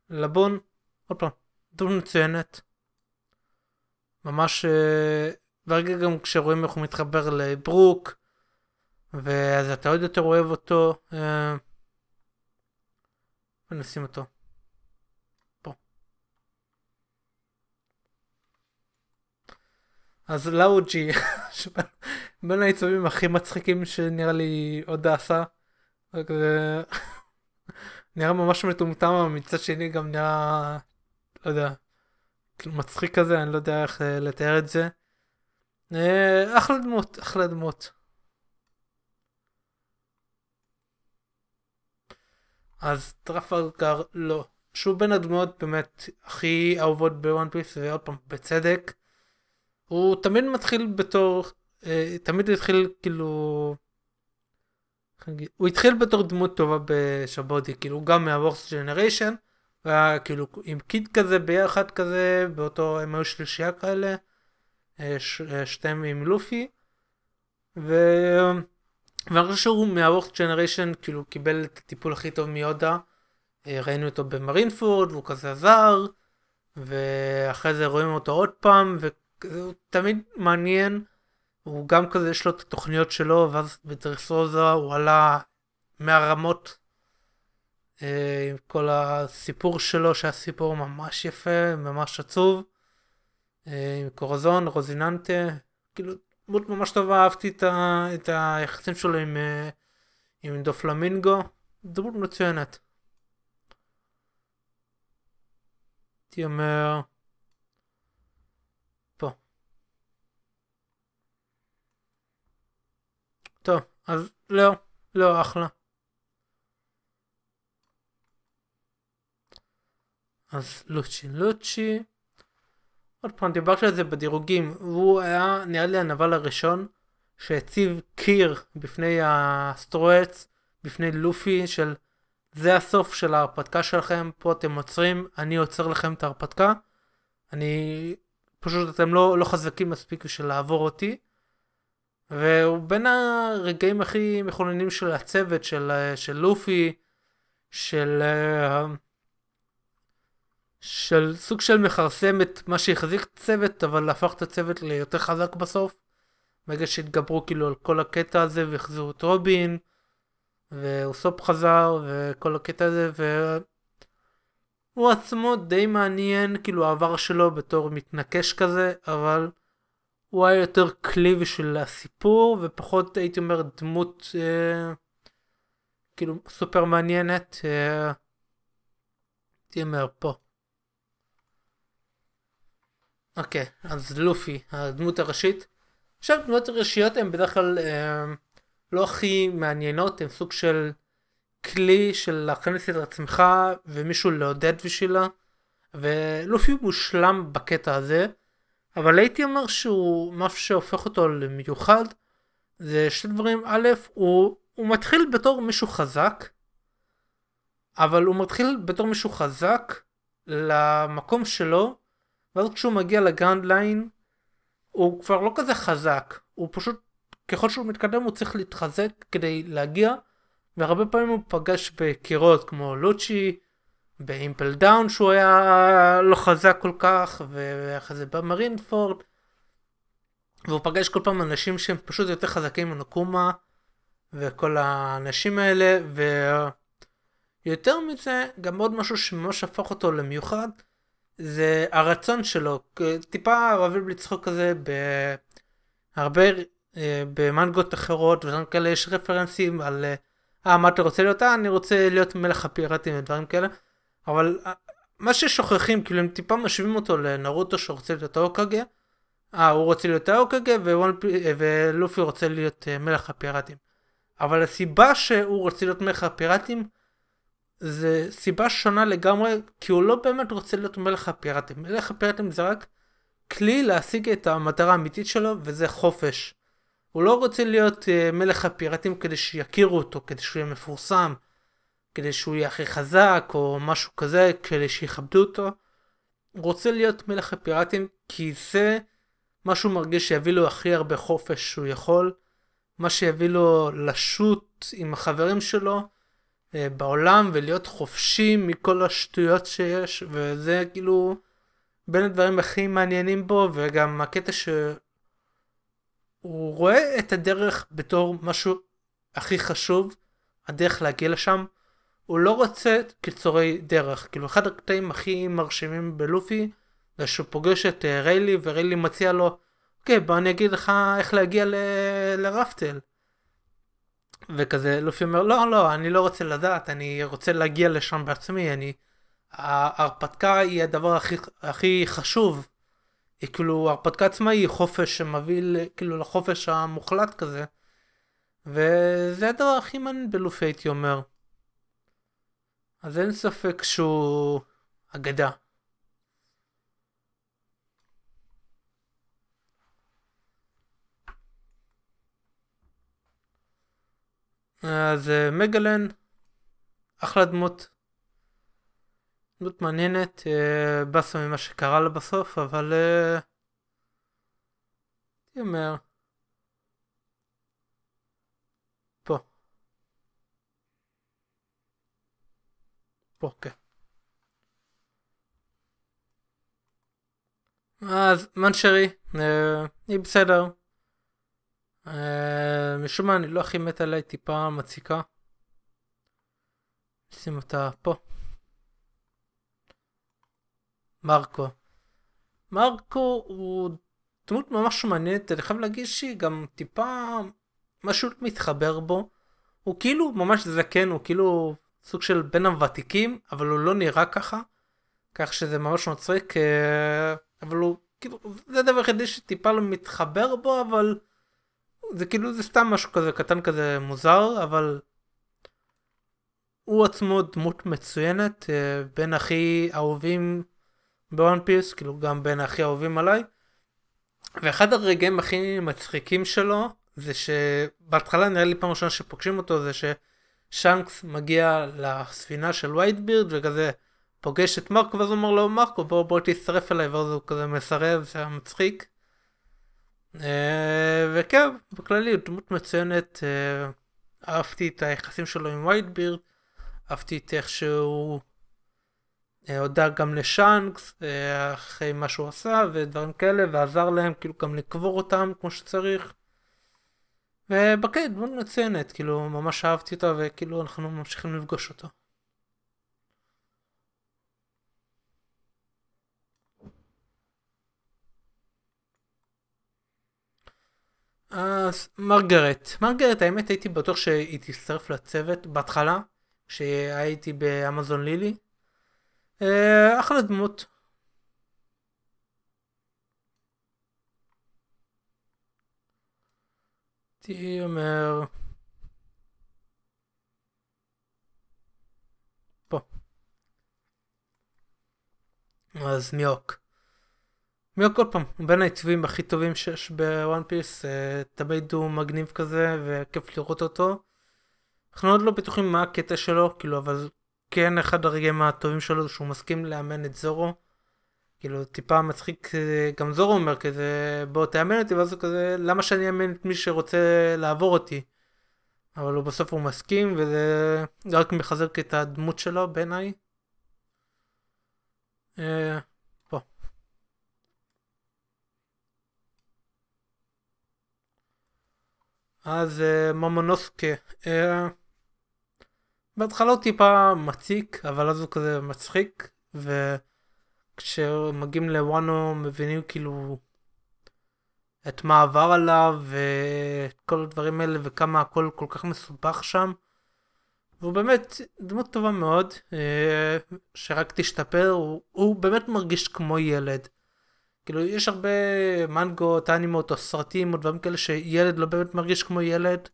לבון, עוד פעם, דמות מצוינת. ממש, ברגע אה, גם כשרואים איך הוא מתחבר לברוק, ואז אתה עוד יותר אוהב אותו. אה, ונשים אותו. פה. אז לאוג'י, בין העיצובים הכי מצחיקים שנראה לי עוד עשה. נראה ממש מטומטם, אבל מצד שני גם נראה, לא יודע, כאילו מצחיק כזה, אני לא יודע איך אה, לתאר את זה. אה, אחלה דמות, אחלה דמות. אז טרפלגר לא. שהוא בין הדמויות באמת הכי אהובות בוואן פיס, ועוד פעם, בצדק. הוא תמיד מתחיל בתור, אה, תמיד התחיל כאילו הוא התחיל בתור דמות טובה בשבודי, כאילו גם מהוורס ג'נריישן, הוא היה כאילו עם קיד כזה ביחד כזה, באותו, הם היו שלישייה כאלה, אה, ש, אה, שתיהם עם לופי, ו... ואני חושב שהוא מהוורס ג'נריישן כאילו קיבל את הטיפול הכי טוב מיודה, אה, ראינו אותו במרינפורד, והוא כזה עזר, ואחרי זה רואים אותו עוד פעם, וזה תמיד מעניין הוא גם כזה יש לו את התוכניות שלו ואז בדרסוזה הוא עלה מהרמות אה, עם כל הסיפור שלו שהיה סיפור ממש יפה ממש עצוב אה, עם קורזון רוזיננטה כאילו דמות ממש טובה אהבתי את, ה, את היחסים שלו עם, אה, עם דופלמינגו דמות מצוינת הייתי אומר אז לא, לא אחלה. אז לוצ'י לוצ'י. עוד פעם, דיברתי על זה בדירוגים, הוא היה נראה לי הנבל הראשון שהציב קיר בפני הסטרואץ, בפני לופי של זה הסוף של ההרפתקה שלכם, פה אתם עוצרים, אני עוצר לכם את ההרפתקה. אני פשוט אתם לא, לא חזקים מספיק בשביל לעבור אותי. והוא בין הרגעים הכי מכוננים של הצוות, של, אה, של לופי, של... אה, של סוג של מכרסם את מה שהחזיק את הצוות, אבל הפך את הצוות ליותר חזק בסוף. ברגע שהתגברו כאילו על כל הקטע הזה והחזירו את רובין, ואוסופ חזר, וכל הקטע הזה, והוא עצמו די מעניין, כאילו העבר שלו בתור מתנקש כזה, אבל הוא היה יותר כלי בשביל הסיפור ופחות הייתי אומר דמות אה, כאילו סופר מעניינת. אה, הייתי אומר פה. אוקיי, אז לופי, הדמות הראשית. עכשיו דמות ראשיות הן בדרך כלל אה, לא הכי מעניינות, הן סוג של כלי של להכניס את עצמך ומישהו לעודד בשבילה. ולופי מושלם בקטע הזה. אבל הייתי אומר שהוא, מה שהופך אותו למיוחד, זה שני דברים, א', הוא, הוא מתחיל בתור מישהו חזק, אבל הוא מתחיל בתור מישהו חזק למקום שלו, ואז כשהוא מגיע לגרנד ליין, הוא כבר לא כזה חזק, הוא פשוט, ככל שהוא מתקדם הוא צריך להתחזק כדי להגיע, והרבה פעמים הוא פגש בקירות כמו לוצ'י, באימפל דאון שהוא היה לא חזק כל כך, ואחרי זה במרינפורד. והוא פגש כל פעם אנשים שהם פשוט יותר חזקים מנקומה, וכל האנשים האלה, ויותר מזה, גם עוד משהו שממש הפך אותו למיוחד, זה הרצון שלו, טיפה אוהבים לצחוק כזה בהרבה, אה, במנגות אחרות, ודברים כאלה יש רפרנסים על, אה, אה, מה אתה רוצה להיות? אה, אני רוצה להיות מלך הפיראטים ודברים כאלה. אבל אה, מה ששוכחים, כאילו הם טיפה משווים אותו לנרוטו שרוצה להיות האוקאגה, אה, הוא רוצה להיות האוקגה אה, ולופי רוצה להיות אה, מלך הפיראטים. אבל הסיבה שהוא רוצה להיות מלך הפיראטים זה סיבה שונה לגמרי, כי הוא לא באמת רוצה להיות מלך הפיראטים. מלך הפיראטים זה רק כלי להשיג את המטרה האמיתית שלו, וזה חופש. הוא לא רוצה להיות מלך הפיראטים כדי שיכירו אותו, כדי שהוא יהיה מפורסם, כדי שהוא יהיה הכי חזק או משהו כזה כדי שיכבדו אותו. הוא רוצה להיות מלך הפיראטים כי זה מה שהוא מרגיש שיביא לו הכי הרבה חופש שהוא יכול, מה שיביא לו לשוט עם החברים שלו אה, בעולם ולהיות חופשי מכל השטויות שיש וזה כאילו בין הדברים הכי מעניינים בו וגם הקטע שהוא רואה את הדרך בתור משהו הכי חשוב, הדרך להגיע לשם. הוא לא רוצה קיצורי דרך. כאילו אחד הקטעים הכי מרשימים בלופי זה שהוא פוגש את אה, ריילי וריילי מציע לו אוקיי בוא אני אגיד לך איך להגיע ל... לרפטל. וכזה לופי אומר לא לא אני לא רוצה לדעת אני רוצה להגיע לשם בעצמי אני ההרפתקה היא הדבר הכי הכי חשוב. היא כאילו הרפתקה עצמה היא חופש שמביא כאילו לחופש המוחלט כזה. וזה הדבר הכי מעניין בלופי הייתי אומר. אז אין ספק שהוא אגדה. אז אה, מגלן, אחלה דמות. דמות מעניינת, אה, באסה ממה שקרה לה בסוף, אבל... אה, תהיה מהר. pocket. אוקיי. אז מנשרי, אה, היא בסדר. אה, משום מה אני לא הכי מת עליי, טיפה מציקה. נשים אותה פה. מרקו. מרקו הוא דמות ממש מעניינת, אני חייב להגיד שהיא גם טיפה משהו מתחבר בו. הוא כאילו ממש זקן, הוא כאילו סוג של בין הוותיקים, אבל הוא לא נראה ככה, כך שזה ממש מצחיק, אה, אבל הוא, כאילו, זה הדבר היחידי שטיפה לא מתחבר בו, אבל זה כאילו, זה סתם משהו כזה קטן כזה מוזר, אבל הוא עצמו דמות מצוינת, אה, בין הכי אהובים בוואן פיוס, כאילו גם בין הכי אהובים עליי. ואחד הרגעים הכי מצחיקים שלו, זה שבהתחלה נראה לי פעם ראשונה שפוגשים אותו, זה ש... שאנקס מגיע לספינה של וייטבירד וכזה פוגש את מרקו ואז הוא אומר לו מרקו בוא בוא תצטרף אליי ואז הוא כזה מסרב זה היה מצחיק. אה, וכן בכללי הוא דמות מצוינת אה, אהבתי את היחסים שלו עם וייטבירד אהבתי את איך שהוא אה, הודה גם לשאנקס אחרי מה שהוא עשה ודברים כאלה ועזר להם כאילו גם לקבור אותם כמו שצריך. ובכן, דמות מצוינת, כאילו, ממש אהבתי אותה, וכאילו, אנחנו ממשיכים לפגוש אותה. אז מרגרט, מרגרט האמת הייתי בטוח שהיא תצטרף לצוות בהתחלה, כשהייתי באמזון לילי. אה, אחלה דמות, הייתי אומר... פה. אז מיוק. מיוק כל פעם, הוא בין העיצובים הכי טובים שיש בוואן פיס, אה, תמיד הוא מגניב כזה וכיף לראות אותו. אנחנו עוד לא בטוחים מה הקטע שלו, כאילו, אבל כן אחד הרגעים הטובים שלו זה שהוא מסכים לאמן את זורו. כאילו טיפה מצחיק, אה, גם זורו אומר כזה, בוא תאמן אותי, ואז הוא כזה, למה שאני אאמן את מי שרוצה לעבור אותי? אבל הוא בסוף הוא מסכים, וזה רק מחזק את הדמות שלו בעיניי. אה, פה. אז אה, מומונוסקה, אה, בהתחלה הוא טיפה מציק, אבל אז הוא כזה מצחיק, ו... כשמגיעים לוואנו מבינים כאילו את מה עבר עליו ואת כל הדברים האלה וכמה הכל כל כך מסובך שם. והוא באמת דמות טובה מאוד, אה, שרק תשתפר, הוא, הוא באמת מרגיש כמו ילד. כאילו יש הרבה מנגות, אנימות או סרטים או דברים כאלה שילד לא באמת מרגיש כמו ילד,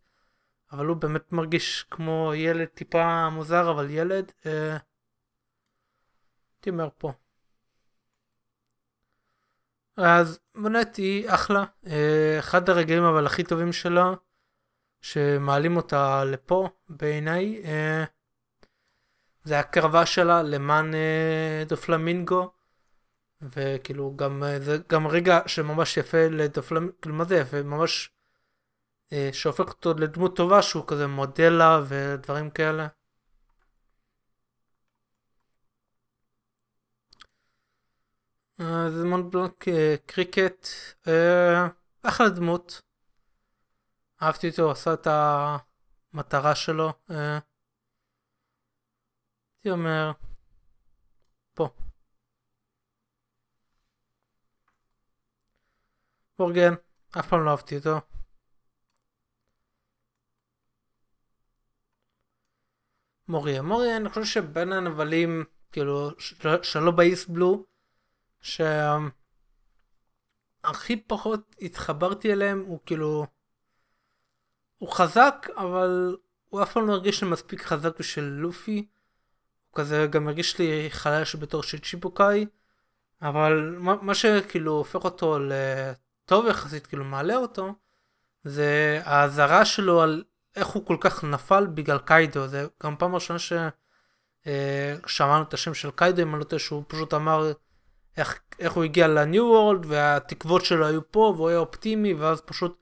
אבל הוא באמת מרגיש כמו ילד טיפה מוזר אבל ילד. אה... תימר פה. אז באמת היא אחלה. אה, אחד הרגעים אבל הכי טובים שלה, שמעלים אותה לפה בעיניי, אה, זה הקרבה שלה למען אה, דופלמינגו, וכאילו גם זה גם רגע שממש יפה כאילו מה זה יפה? ממש שהופך אותו לדמות טובה שהוא כזה מודל לה ודברים כאלה. זה מון בלנק אה, קריקט, אה, אחלה דמות. אהבתי אותו, עשה את המטרה שלו. אה. הייתי אומר, פה. מורגן, אף פעם לא אהבתי אותו. מוריה. מוריה, אני חושב שבין הנבלים, כאילו, שלא באיסט בלו, שהכי פחות התחברתי אליהם הוא כאילו הוא חזק אבל הוא אף פעם לא הרגיש לי מספיק חזק בשביל לופי הוא כזה גם הרגיש לי חלש בתור של צ'יפוקאי אבל מה, מה שכאילו הופך אותו לטוב יחסית כאילו מעלה אותו זה האזהרה שלו על איך הוא כל כך נפל בגלל קיידו זה גם פעם ראשונה ששמענו אה, את השם של קיידו אם אני לא טועה שהוא פשוט אמר איך, איך הוא הגיע לניו וורלד והתקוות שלו היו פה והוא היה אופטימי ואז פשוט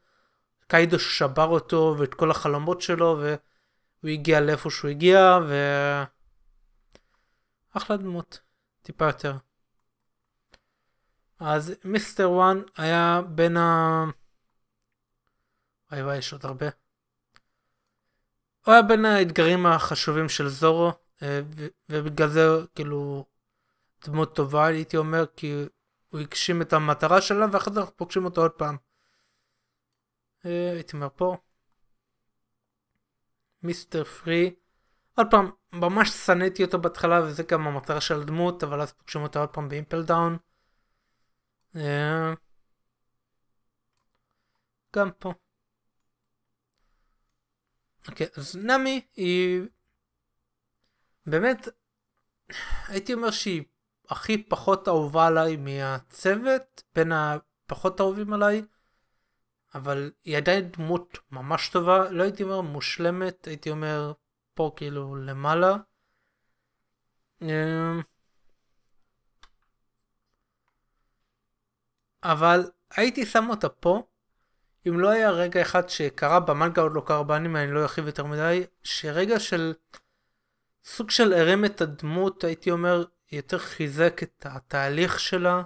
קיידו שבר אותו ואת כל החלומות שלו והוא הגיע לאיפה שהוא הגיע ו... אחלה דמות, טיפה יותר. אז מיסטר וואן היה בין ה... וואי וואי יש עוד הרבה. הוא היה בין האתגרים החשובים של זורו אה, ובגלל זה כאילו מאוד טובה הייתי אומר כי הוא הגשים את המטרה שלה, ואחרי זה אנחנו פוגשים אותו עוד פעם. אה, הייתי אומר פה. מיסטר פרי. עוד פעם, ממש שנאתי אותו בהתחלה וזה גם המטרה של הדמות אבל אז פוגשים אותו עוד פעם באימפל דאון. אה, גם פה. אוקיי, אז נמי היא... באמת, הייתי אומר שהיא הכי פחות אהובה עליי מהצוות, בין הפחות אהובים עליי, אבל היא עדיין דמות ממש טובה, לא הייתי אומר מושלמת, הייתי אומר פה כאילו למעלה. אמ, אבל הייתי שם אותה פה, אם לא היה רגע אחד שקרה במנגה עוד לא קרה באנימה, אני לא ארחיב יותר מדי, שרגע של סוג של הרם את הדמות, הייתי אומר, יותר חיזק את התהליך שלה,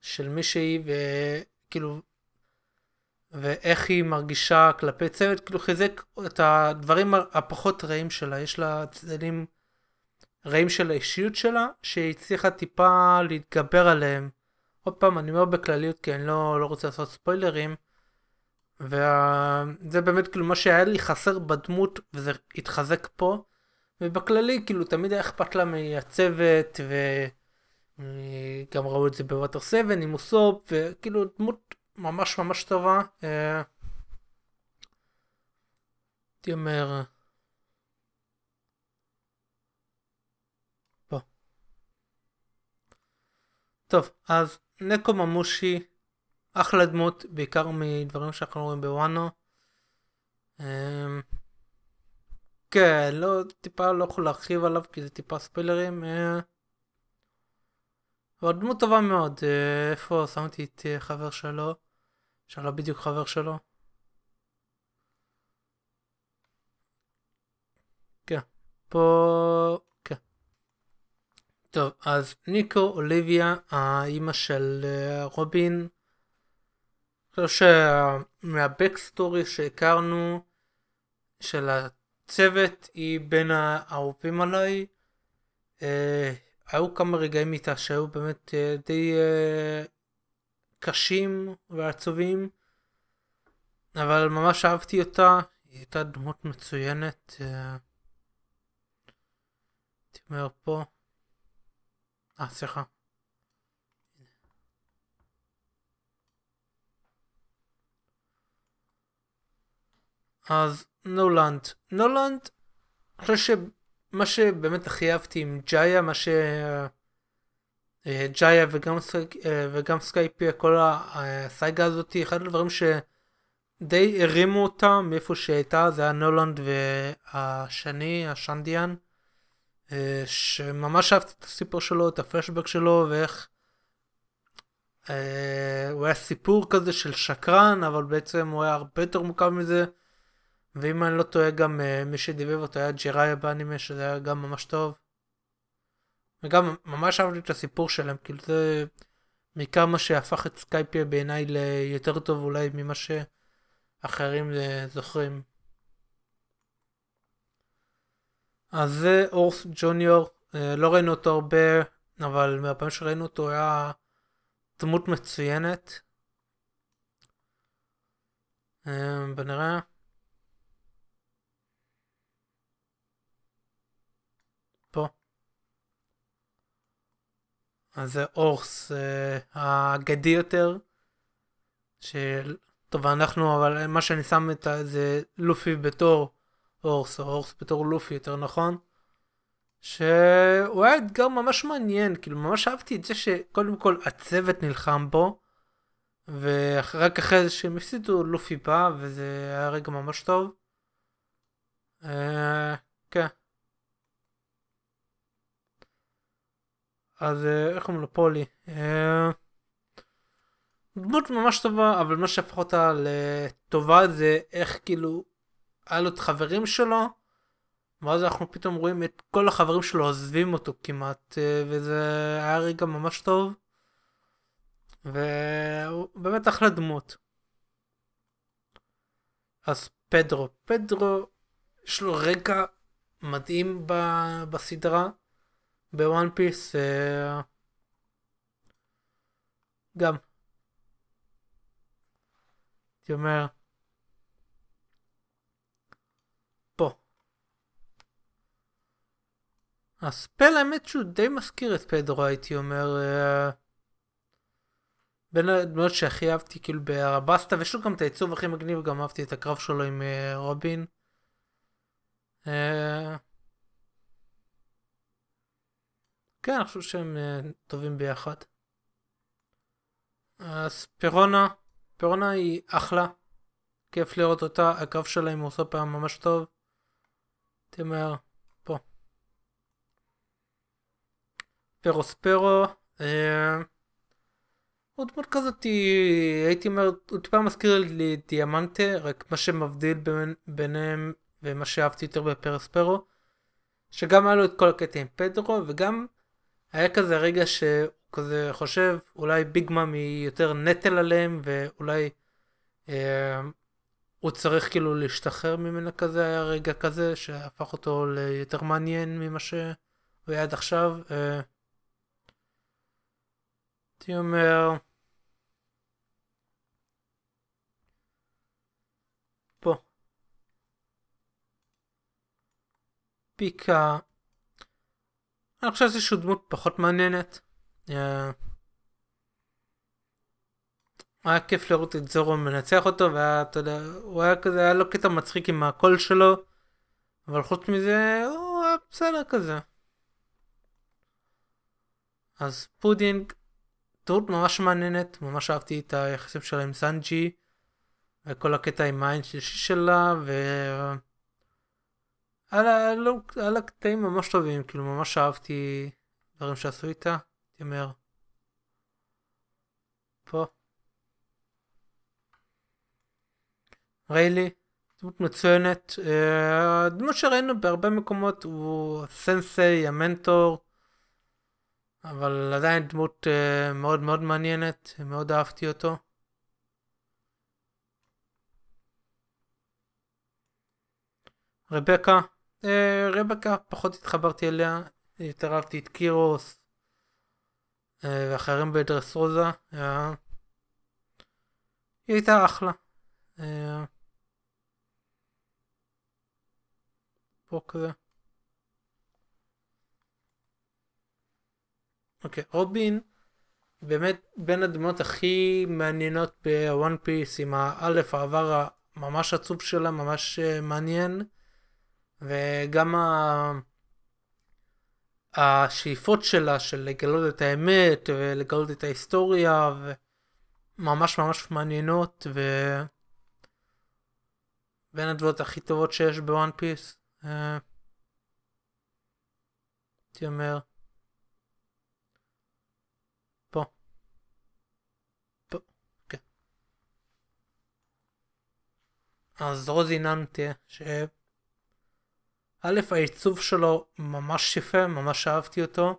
של מי שהיא, וכאילו, ואיך היא מרגישה כלפי צוות, כאילו חיזק את הדברים הפחות רעים שלה. יש לה צדדים רעים של האישיות שלה, שהיא הצליחה טיפה להתגבר עליהם. עוד פעם, אני אומר בכלליות, כי אני לא, לא רוצה לעשות ספוילרים. וזה וה... באמת כאילו מה שהיה לי חסר בדמות וזה התחזק פה ובכללי, כאילו, תמיד היה אכפת לה מהצוות, וגם ראו את זה בוואטר 7 עם אוסופ, וכאילו, דמות ממש ממש טובה. אה, הייתי אומר... טוב, אז נקו ממושי, אחלה דמות, בעיקר מדברים שאנחנו רואים בוואנו. אה, כן, לא, טיפה לא יכול להרחיב עליו כי זה טיפה ספיילרים. אה. אבל דמות טובה מאוד, אה, איפה שמתי את אה, חבר שלו? שלא בדיוק חבר שלו. כן, פה... כן. טוב, אז ניקו אוליביה, האימא של רובין. אני חושב שמהבקסטורי שהכרנו, של הצוות היא בין האהובים עליי. אה, היו כמה רגעים איתה שהיו באמת אה, די אה, קשים ועצובים, אבל ממש אהבתי אותה, היא הייתה דמות מצוינת. אה, אומר פה, אה סליחה. אז נולנד. נולנד, אני חושב שמה שבאמת הכי אהבתי עם ג'איה, מה ש... אה, ג'איה וגם, סק... אה, וגם סקייפי, כל הסייגה הזאת, אחד הדברים שדי הרימו אותה מאיפה שהייתה, זה היה נולנד והשני, השנדיאן, אה, שממש אהבתי את הסיפור שלו, את הפלשבק שלו, ואיך הוא היה סיפור כזה של שקרן, אבל בעצם הוא היה הרבה יותר מורכב מזה. ואם אני לא טועה גם אה, מי שדיבב אותו היה ג'ראיה באנימה שזה היה גם ממש טוב. וגם ממש אהבתי את הסיפור שלהם כאילו זה בעיקר מה שהפך את סקייפיה בעיניי ליותר טוב אולי ממה שאחרים אה, זוכרים. אז זה אורס ג'וניור אה, לא ראינו אותו הרבה אבל מהפעמים שראינו אותו היה דמות מצוינת. בוא נראה. אז זה אורס אה, האגדי יותר. של... טוב, אנחנו, אבל מה שאני שם את ה... זה לופי בתור אורס, או אורס בתור לופי יותר נכון. שהוא היה אתגר ממש מעניין, כאילו ממש אהבתי את זה שקודם כל הצוות נלחם בו, ורק אחרי זה שהם הפסידו לופי בא, וזה היה רגע ממש טוב. אה, כן. אז אה, איך אומרים לו פולי? אה, דמות ממש טובה, אבל מה שהפך אותה לטובה זה איך כאילו היה לו את חברים שלו, ואז אנחנו פתאום רואים את כל החברים שלו עוזבים אותו כמעט, אה, וזה היה רגע ממש טוב, והוא באמת אחלה דמות. אז פדרו, פדרו יש לו רגע מדהים בסדרה. בוואן פיס אה, גם. הייתי אומר... פה. הספל האמת שהוא די מזכיר את פדרו הייתי אומר. אה, בין הדמויות שהכי אהבתי כאילו ברבסטה ויש לו גם את העיצוב הכי מגניב גם אהבתי את הקרב שלו עם אה, רובין. אה... כן, אני חושב שהם אה, טובים ביחד. אז פירונה, פירונה היא אחלה. כיף לראות אותה, הקו שלהם הוא עושה פעם ממש טוב. תמהר, פה. פרוספרו, אה... עוד דמות כזאת היא... הייתי אומר, הוא טיפה מזכיר לי דיאמנטה, רק מה שמבדיל בין, ביניהם ומה שאהבתי יותר בפרספרו, שגם היה לו את כל הקטע עם פדרו, וגם היה כזה רגע שכזה חושב, אולי ביג מאם היא יותר נטל עליהם, ואולי אה, הוא צריך כאילו להשתחרר ממנה כזה, היה רגע כזה שהפך אותו ליותר מעניין ממה שהוא היה עד עכשיו. אה, הייתי אה, אומר... פה. פיקה אני חושב שזו דמות פחות מעניינת. אה, היה כיף לראות את זורו מנצח אותו, והיה, אתה יודע, הוא היה כזה, היה לו קטע מצחיק עם הקול שלו, אבל חוץ מזה, הוא היה בסדר כזה. אז פודינג, דמות ממש מעניינת, ממש אהבתי את היחסים שלה עם סנג'י, וכל הקטע עם העין שלישי שלה, ו... על, הלוק, על הקטעים ממש טובים, כאילו ממש אהבתי דברים שעשו איתה, אומר. פה. ריילי, דמות מצוינת. אה, הדמות שראינו בהרבה מקומות הוא הסנסei, המנטור, אבל עדיין דמות אה, מאוד מאוד מעניינת, מאוד אהבתי אותו. רבקה, אה, רבקה פחות התחברתי אליה, יותר אהבתי את קירוס אה, ואחרים בדרס רוזה. היא הייתה אחלה. אה. פה אוקיי, רובין באמת בין הדמות הכי מעניינות בוואן פיס עם האלף העבר הממש עצוב שלה ממש מעניין וגם ה... השאיפות שלה של לגלות את האמת ולגלות את ההיסטוריה וממש ממש מעניינות ו... בין הדברות הכי טובות שיש בוואן אה, פיס. הייתי אומר. כן. אז רוזי ננטה, שב. א', העיצוב שלו ממש יפה, ממש אהבתי אותו,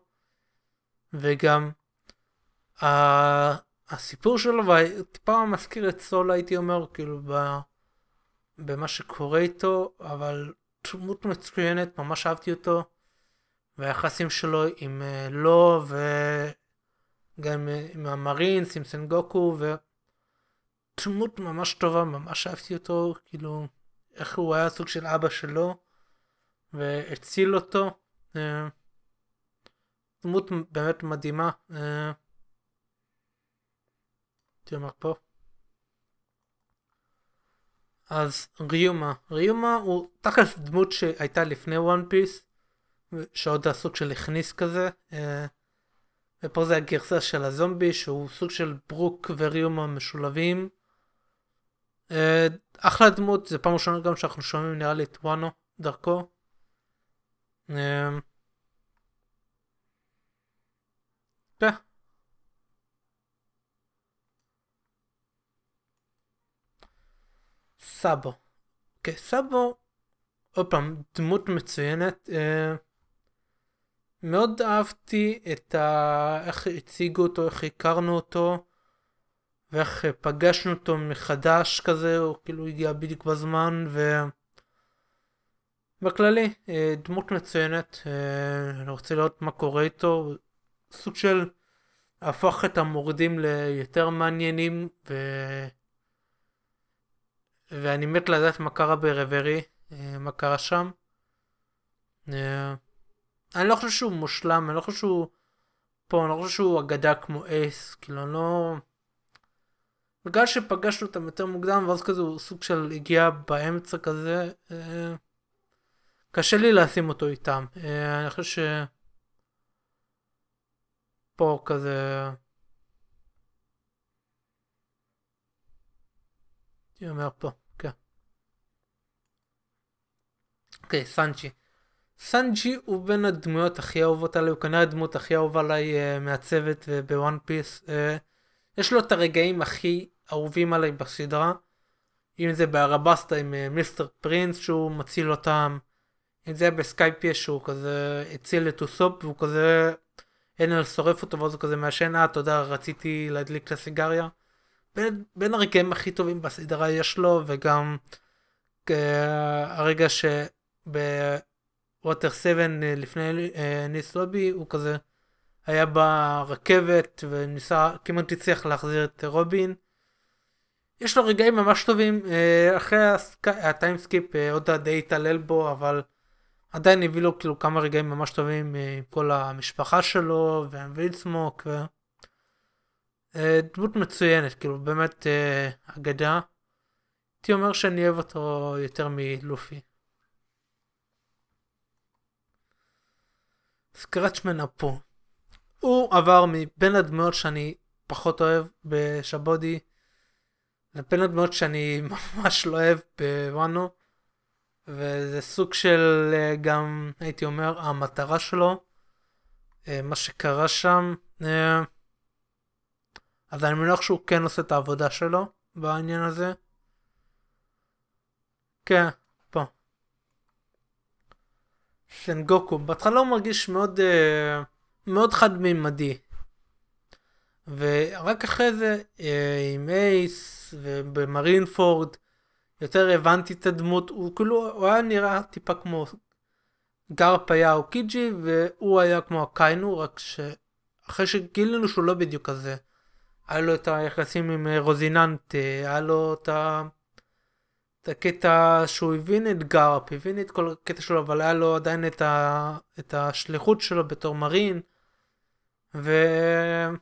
וגם ה... הסיפור שלו טיפה מזכיר את סול הייתי אומר, כאילו ב... במה שקורה איתו, אבל דמות מצוינת, ממש אהבתי אותו, והיחסים שלו עם אה, לו וגם אה, עם המרינס, עם סנגוקו, ודמות ממש טובה, ממש אהבתי אותו, כאילו, איך הוא היה סוג של אבא שלו. והציל אותו. אה, דמות באמת מדהימה. אה, תאמר פה. אז ריומה. ריומה הוא תכלס דמות שהייתה לפני וואן פיס, שעוד הסוג של הכניס כזה. אה, ופה זה הגרסה של הזומבי שהוא סוג של ברוק וריומה משולבים. אחלה דמות, זה פעם ראשונה גם שאנחנו שומעים נראה לי את וואנו דרכו. Um, yeah. סאבו. אוקיי, okay, סאבו, עוד פעם, דמות מצוינת. אה, מאוד אהבתי את ה... איך הציגו אותו, איך הכרנו אותו, ואיך פגשנו אותו מחדש כזה, הוא כאילו הגיע בדיוק בזמן, ו... בכללי, אה, דמות מצוינת, אה, אני רוצה לראות מה קורה איתו, סוג של הפך את המורדים ליותר מעניינים, ו... ואני מת לדעת מה קרה ברברי, אה, מה קרה שם. אני לא חושב שהוא מושלם, אני לא חושב שהוא פה, אני לא חושב שהוא אגדה כמו אייס, כאילו אני לא... בגלל שפגשנו אותם יותר מוקדם, ואז כזה הוא סוג של הגיע באמצע כזה. קשה לי לשים אותו איתם. אה, אני חושב שפה כזה... הייתי אומר פה, כן. אוקיי, סנג'י. סנג'י הוא בין הדמויות הכי אהובות עליי, הוא כנראה הדמות הכי אהובה עליי uh, מהצוות uh, בוואן פיס. Uh, יש לו את הרגעים הכי אהובים עליי בסדרה. אם זה בארבסטה עם מיסטר פרינס שהוא מציל אותם, זה היה בסקייפ יש שהוא כזה הציל את אוסופ והוא כזה אין לו שורף אותו ואז הוא כזה מעשן אה תודה רציתי להדליק את הסיגריה. בין, בין הרגעים הכי טובים בסדרה יש לו וגם uh, הרגע שבווטר 7 אה, לפני uh, ניס לובי הוא כזה היה ברכבת וניסה כמעט הצליח להחזיר את רובין. יש לו רגעים ממש טובים uh, אחרי הטיימסקיפ uh, עוד די התעלל בו אבל עדיין הביא לו כאילו כמה רגעים ממש טובים מכל אה, המשפחה שלו ועם וילסמוק. ו... אה, דמות מצוינת, כאילו באמת אה, אגדה. הייתי אומר שאני אוהב אותו יותר מלופי. סקרצ'מן אפו. הוא עבר מבין הדמויות שאני פחות אוהב בשבודי לבין הדמויות שאני ממש לא אוהב בוואנו. וזה סוג של אה, גם, הייתי אומר, המטרה שלו, אה, מה שקרה שם, אה, אז אני מניח שהוא כן עושה את העבודה שלו בעניין הזה. כן, פה. סנגוקו, בהתחלה הוא מרגיש מאוד, מאוד חד-מימדי. ורק אחרי זה, עם אייס ובמרינפורד, יותר הבנתי את הדמות, הוא כאילו, הוא היה נראה טיפה כמו גרפ היה קיג'י, והוא היה כמו הקיינו, רק שאחרי שגילינו שהוא לא בדיוק כזה. היה לו את היחסים עם אה, רוזיננט, היה לו את ה... את הקטע שהוא הבין את גרפ, הבין את כל הקטע שלו, אבל היה לו עדיין את, ה... את השליחות שלו בתור מרין, והמון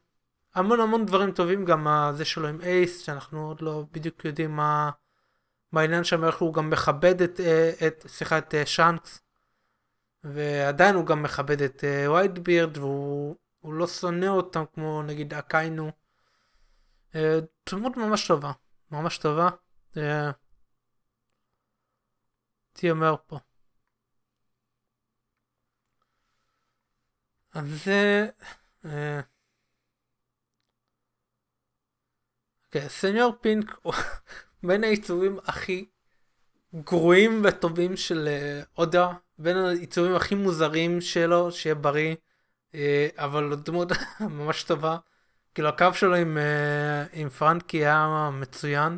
המון דברים טובים, גם זה שלו עם אייס, שאנחנו עוד לא בדיוק יודעים מה... בעניין שם איך הוא גם מכבד את, אה, את סליחה, את אה, שאנקס, ועדיין הוא גם מכבד את אה, וייטבירד, והוא לא שונא אותם כמו נגיד אקיינו. דמות ממש טובה, ממש טובה. אומר פה. אז זה... אוקיי, סניור פינק בין העיצובים הכי גרועים וטובים של אודה, אה, בין העיצובים הכי מוזרים שלו, שיהיה בריא, אה, אבל דמות ממש טובה. כאילו הקו שלו עם, אה, עם פרנקי היה מצוין.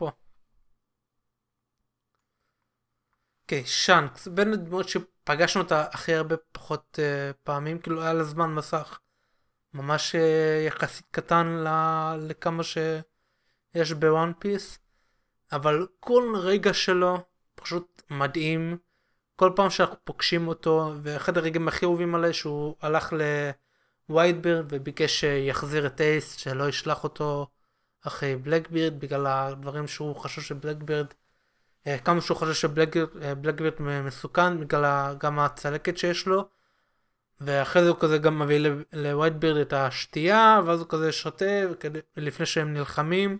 אוקיי, okay, שאנקס, בין הדמות שפגשנו אותה הכי הרבה פחות uh, פעמים, כאילו היה לה זמן מסך ממש אה, יחסית קטן ל... לכמה שיש בוואן פיס, אבל כל רגע שלו פשוט מדהים. כל פעם שאנחנו פוגשים אותו, ואחד הרגעים הכי אהובים עליי שהוא הלך לוויידבירד וביקש שיחזיר אה, את אייס, שלא ישלח אותו אחרי בלקבירד, בגלל הדברים שהוא חשב שבלקבירד, אה, כמה שהוא חושב שבלקבירד מסוכן, בגלל גם הצלקת שיש לו. ואחרי זה הוא כזה גם מביא לווייטבירד את השתייה, ואז הוא כזה שותה, לפני שהם נלחמים.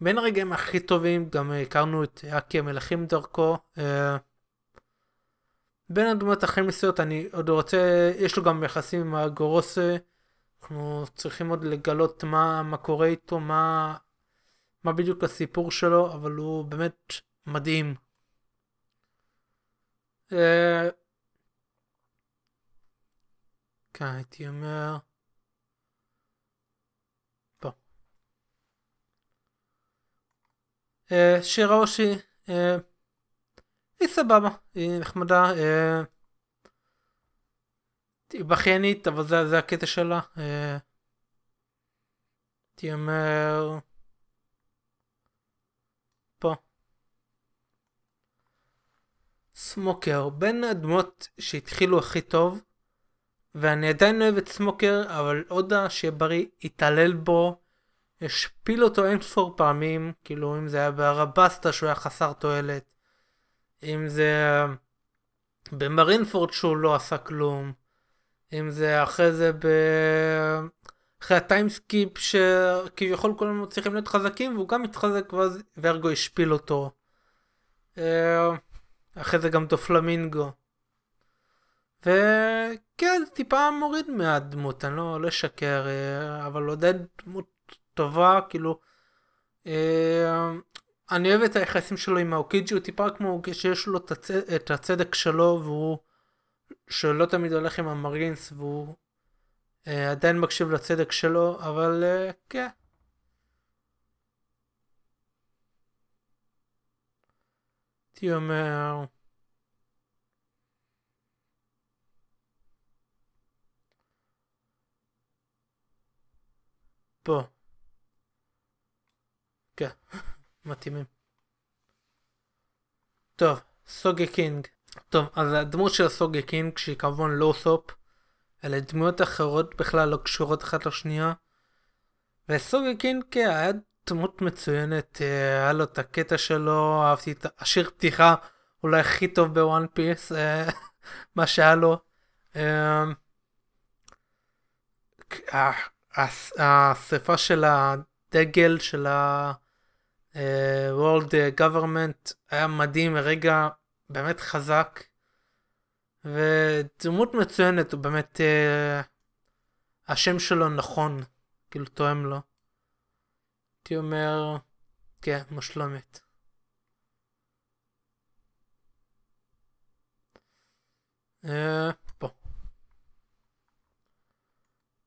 בין הרגעים הכי טובים, גם הכרנו את אקי המלכים דרכו. אה, בין הדמות הכי מסויות, אני עוד רוצה, יש לו גם יחסים עם הגורוסה. אנחנו צריכים עוד לגלות מה, מה קורה איתו, מה, מה בדיוק הסיפור שלו, אבל הוא באמת מדהים. אה, כאן הייתי אומר... פה. אה, שירה אושי, אה, היא סבבה, היא נחמדה, אה, היא בכיינית, אבל זה, זה הקטע שלה. אה, הייתי אומר... פה. סמוקר, בין הדמות שהתחילו הכי טוב, ואני עדיין אוהב את סמוקר, אבל הודה שבריא התעלל בו, השפיל אותו אין ספור פעמים, כאילו אם זה היה בארבסטה שהוא היה חסר תועלת, אם זה במרינפורד שהוא לא עשה כלום, אם זה אחרי זה ב... אחרי הטיימסקיפ שכביכול כולנו צריכים להיות חזקים והוא גם התחזק ואז וארגו השפיל אותו. אה, אחרי זה גם דופלמינגו. וכן, טיפה מוריד מהדמות, אני לא, לא אשקר, אה, אבל עודד דמות טובה, כאילו, אה, אני אוהב את היחסים שלו עם האוקיג'י, הוא טיפה כמו שיש לו את הצדק שלו, והוא, שלא תמיד הולך עם המרינס, והוא אה, עדיין מקשיב לצדק שלו, אבל כן. הייתי אומר... פה. כן, מתאימים. טוב, סוגי קינג. טוב, אז הדמות של סוגי קינג, שהיא כמובן לא סופ, אלה דמויות אחרות בכלל לא קשורות אחת לשנייה. וסוגי קינג כן, היה דמות מצוינת, אה, היה לו את הקטע שלו, אהבתי את השיר פתיחה אולי הכי טוב בוואן אה, פיס, מה שהיה לו. אמ, אה, השרפה של הדגל של ה-World אה, אה, Government היה מדהים, רגע באמת חזק. ודמות מצוינת, הוא באמת, אה, השם שלו נכון, כאילו תואם לו. הייתי אומר, כן, מושלמת. אה, פה.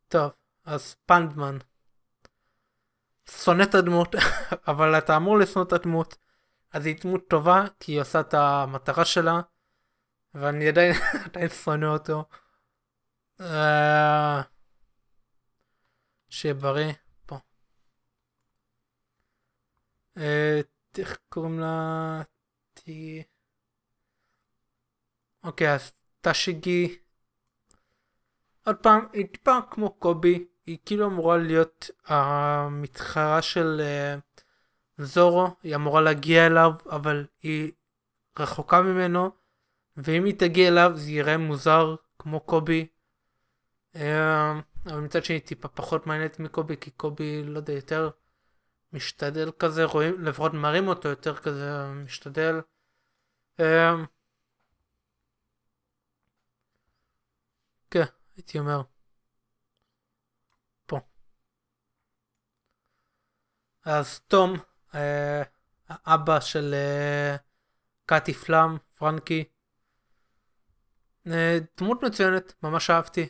טוב. אז פנדמן. שונא את הדמות, אבל אתה אמור לשנוא את הדמות. אז היא דמות טובה, כי היא עושה את המטרה שלה, ואני עדיין, עדיין שונא אותו. אה, שיהיה בריא, פה. אה, איך קוראים לה? תהי... אוקיי, אז תשיגי. עוד פעם, היא טיפה כמו קובי, היא כאילו אמורה להיות המתחרה של אה, זורו, היא אמורה להגיע אליו, אבל היא רחוקה ממנו, ואם היא תגיע אליו זה יראה מוזר, כמו קובי. אה, אבל מצד שני טיפה פחות מעניינת מקובי, כי קובי, לא יודע, יותר משתדל כזה, רואים, לפחות מראים אותו יותר כזה משתדל. אה, כן, הייתי אומר. אז תום, אה, האבא של אה, קאטי פלאם, פרנקי, אה, דמות מצוינת, ממש אהבתי.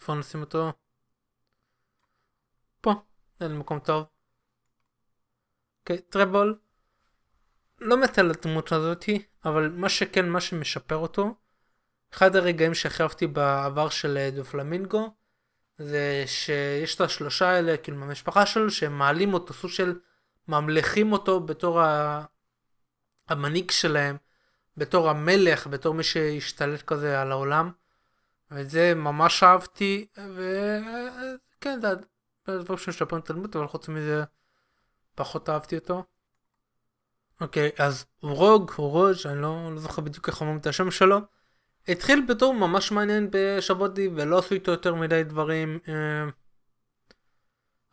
איפה נשים אותו? פה, זה מקום טוב. אוקיי, טרבול. לא מת על הדמות הזאתי, אבל מה שכן, מה שמשפר אותו, אחד הרגעים שהכי בעבר של דו פלמינגו, זה שיש את השלושה האלה, כאילו, מהמשפחה שלו, שהם מעלים אותו, סוג של ממלכים אותו בתור ה... המנהיג שלהם, בתור המלך, בתור מי שהשתלט כזה על העולם. ואת זה ממש אהבתי, וכן, זה הדברים שמשפרים את הדמות, אבל חוץ מזה פחות אהבתי אותו. אוקיי, אז רוג, רוג', אני לא, לא זוכר בדיוק איך אומרים את השם שלו. התחיל בתור ממש מעניין בשבודי ולא עשו איתו יותר מדי דברים אה,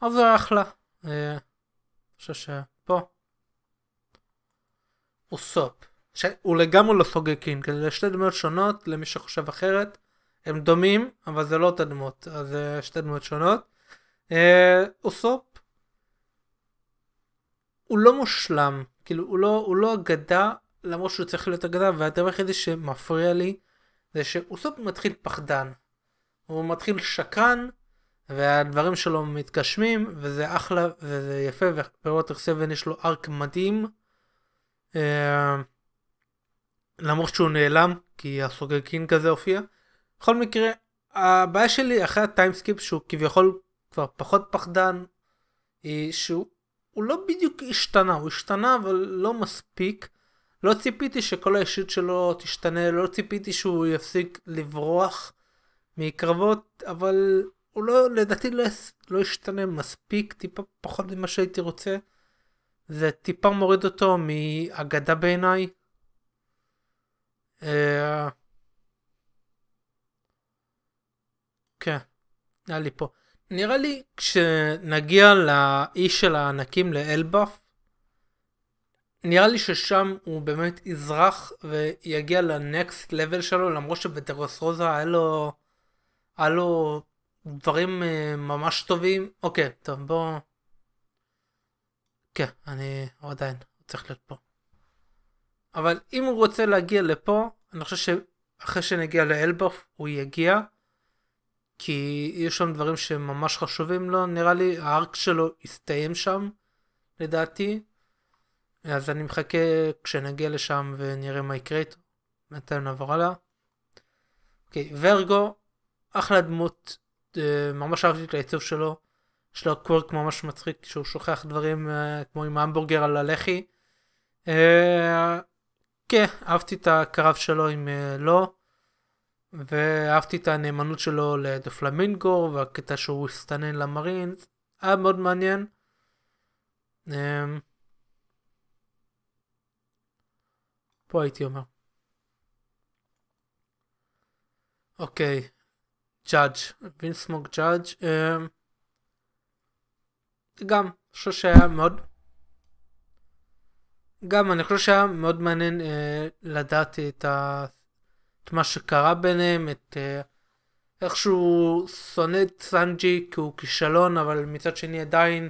אבל זה היה אחלה. אה, אני חושב שפה הוא סופ. הוא לגמרי לא סוגקין, כי זה שתי דמויות שונות למי שחושב אחרת. הם דומים, אבל זה לא אותה דמות, אז זה שתי דמויות שונות. אוסופ אה, הוא לא מושלם, כאילו הוא לא, הוא לא אגדה למרות שהוא צריך להיות אגדה והדבר היחידי שמפריע לי זה שאוסופ מתחיל פחדן. הוא מתחיל שקרן, והדברים שלו מתגשמים, וזה אחלה, וזה יפה, ווטר סבן יש לו ארק מדהים. אה, למרות שהוא נעלם, כי הסוגר קין כזה הופיע. בכל מקרה, הבעיה שלי אחרי הטיימסקיפ שהוא כביכול כבר פחות פחדן, היא שהוא לא בדיוק השתנה, הוא השתנה אבל לא מספיק. לא ציפיתי שכל האישיות שלו תשתנה, לא ציפיתי שהוא יפסיק לברוח מקרבות, אבל הוא לא, לדעתי לא, לא ישתנה מספיק, טיפה פחות ממה שהייתי רוצה. זה טיפה מוריד אותו מאגדה בעיניי. אה, כן, היה לי פה. נראה לי כשנגיע לאיש של הענקים לאלבאף, נראה לי ששם הוא באמת יזרח ויגיע לנקסט לבל שלו, למרות שבטרוס רוזה היה לו, היה לו דברים אה, ממש טובים. אוקיי, טוב, בוא... כן, אני עדיין צריך להיות פה. אבל אם הוא רוצה להגיע לפה, אני חושב שאחרי שנגיע לאלבוף הוא יגיע, כי יש שם דברים שממש חשובים לו, נראה לי הארק שלו יסתיים שם, לדעתי. אז אני מחכה כשנגיע לשם ונראה מה יקרה איתו. נתן נעבור הלאה. אוקיי, ורגו, אחלה דמות, אה, ממש אהבתי את העיצוב שלו. יש לו קוורק ממש מצחיק שהוא שוכח דברים אה, כמו עם המבורגר על הלחי. אה, כן, אהבתי את הקרב שלו עם לא, ואהבתי את הנאמנות שלו לדה פלמינגו, והקטע שהוא הסתנן למרינס, היה מאוד מעניין. פה הייתי אומר. אוקיי, ג'אדג', וינסמוג ג'אדג', אה, גם, אני חושב שהיה מאוד, גם אני חושב שהיה מאוד מעניין uh, לדעת את, ה, את מה שקרה ביניהם, את uh, איך שהוא שונא את סנג'י כי הוא כישלון, אבל מצד שני עדיין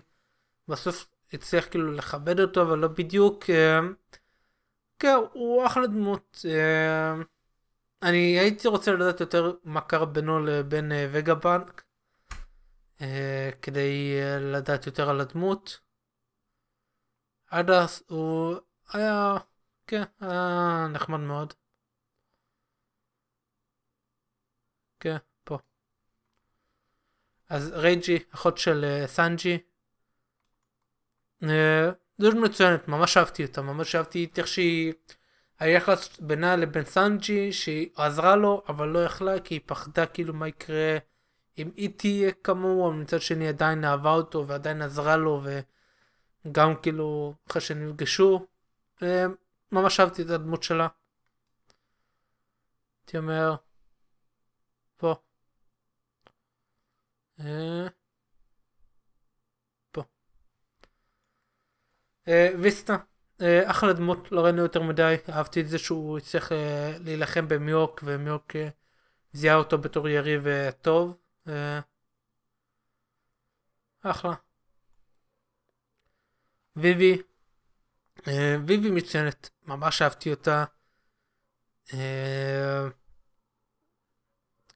בסוף הצליח כאילו לכבד אותו, אבל לא בדיוק. Uh, כן, הוא אחלה דמות. אה, אני הייתי רוצה לדעת יותר מה קרה בינו לבין אה, וגה אה, בנק, כדי לדעת יותר על הדמות. עד אז הוא היה, כן, היה נחמד מאוד. כן, פה. אז רייג'י, אחות של סנג'י. דמות מצוינת, ממש אהבתי אותה, ממש אהבתי את איך שהיא... היחס בינה לבין סנג'י שהיא עזרה לו אבל לא יכלה כי היא פחדה כאילו מה יקרה אם היא תהיה כמוהו אבל מצד שני עדיין אהבה אותו ועדיין עזרה לו וגם כאילו אחרי שנפגשו אה, ממש אהבתי את הדמות שלה. הייתי אומר פה. אה, אה, ויסטה, אה, אחלה דמות, לא ראינו יותר מדי, אהבתי את זה שהוא הצליח אה, להילחם במיורק, ומיורק זיהה אותו בתור יריב טוב. אחלה. ויבי, ויבי מצוינת, ממש אהבתי אותה.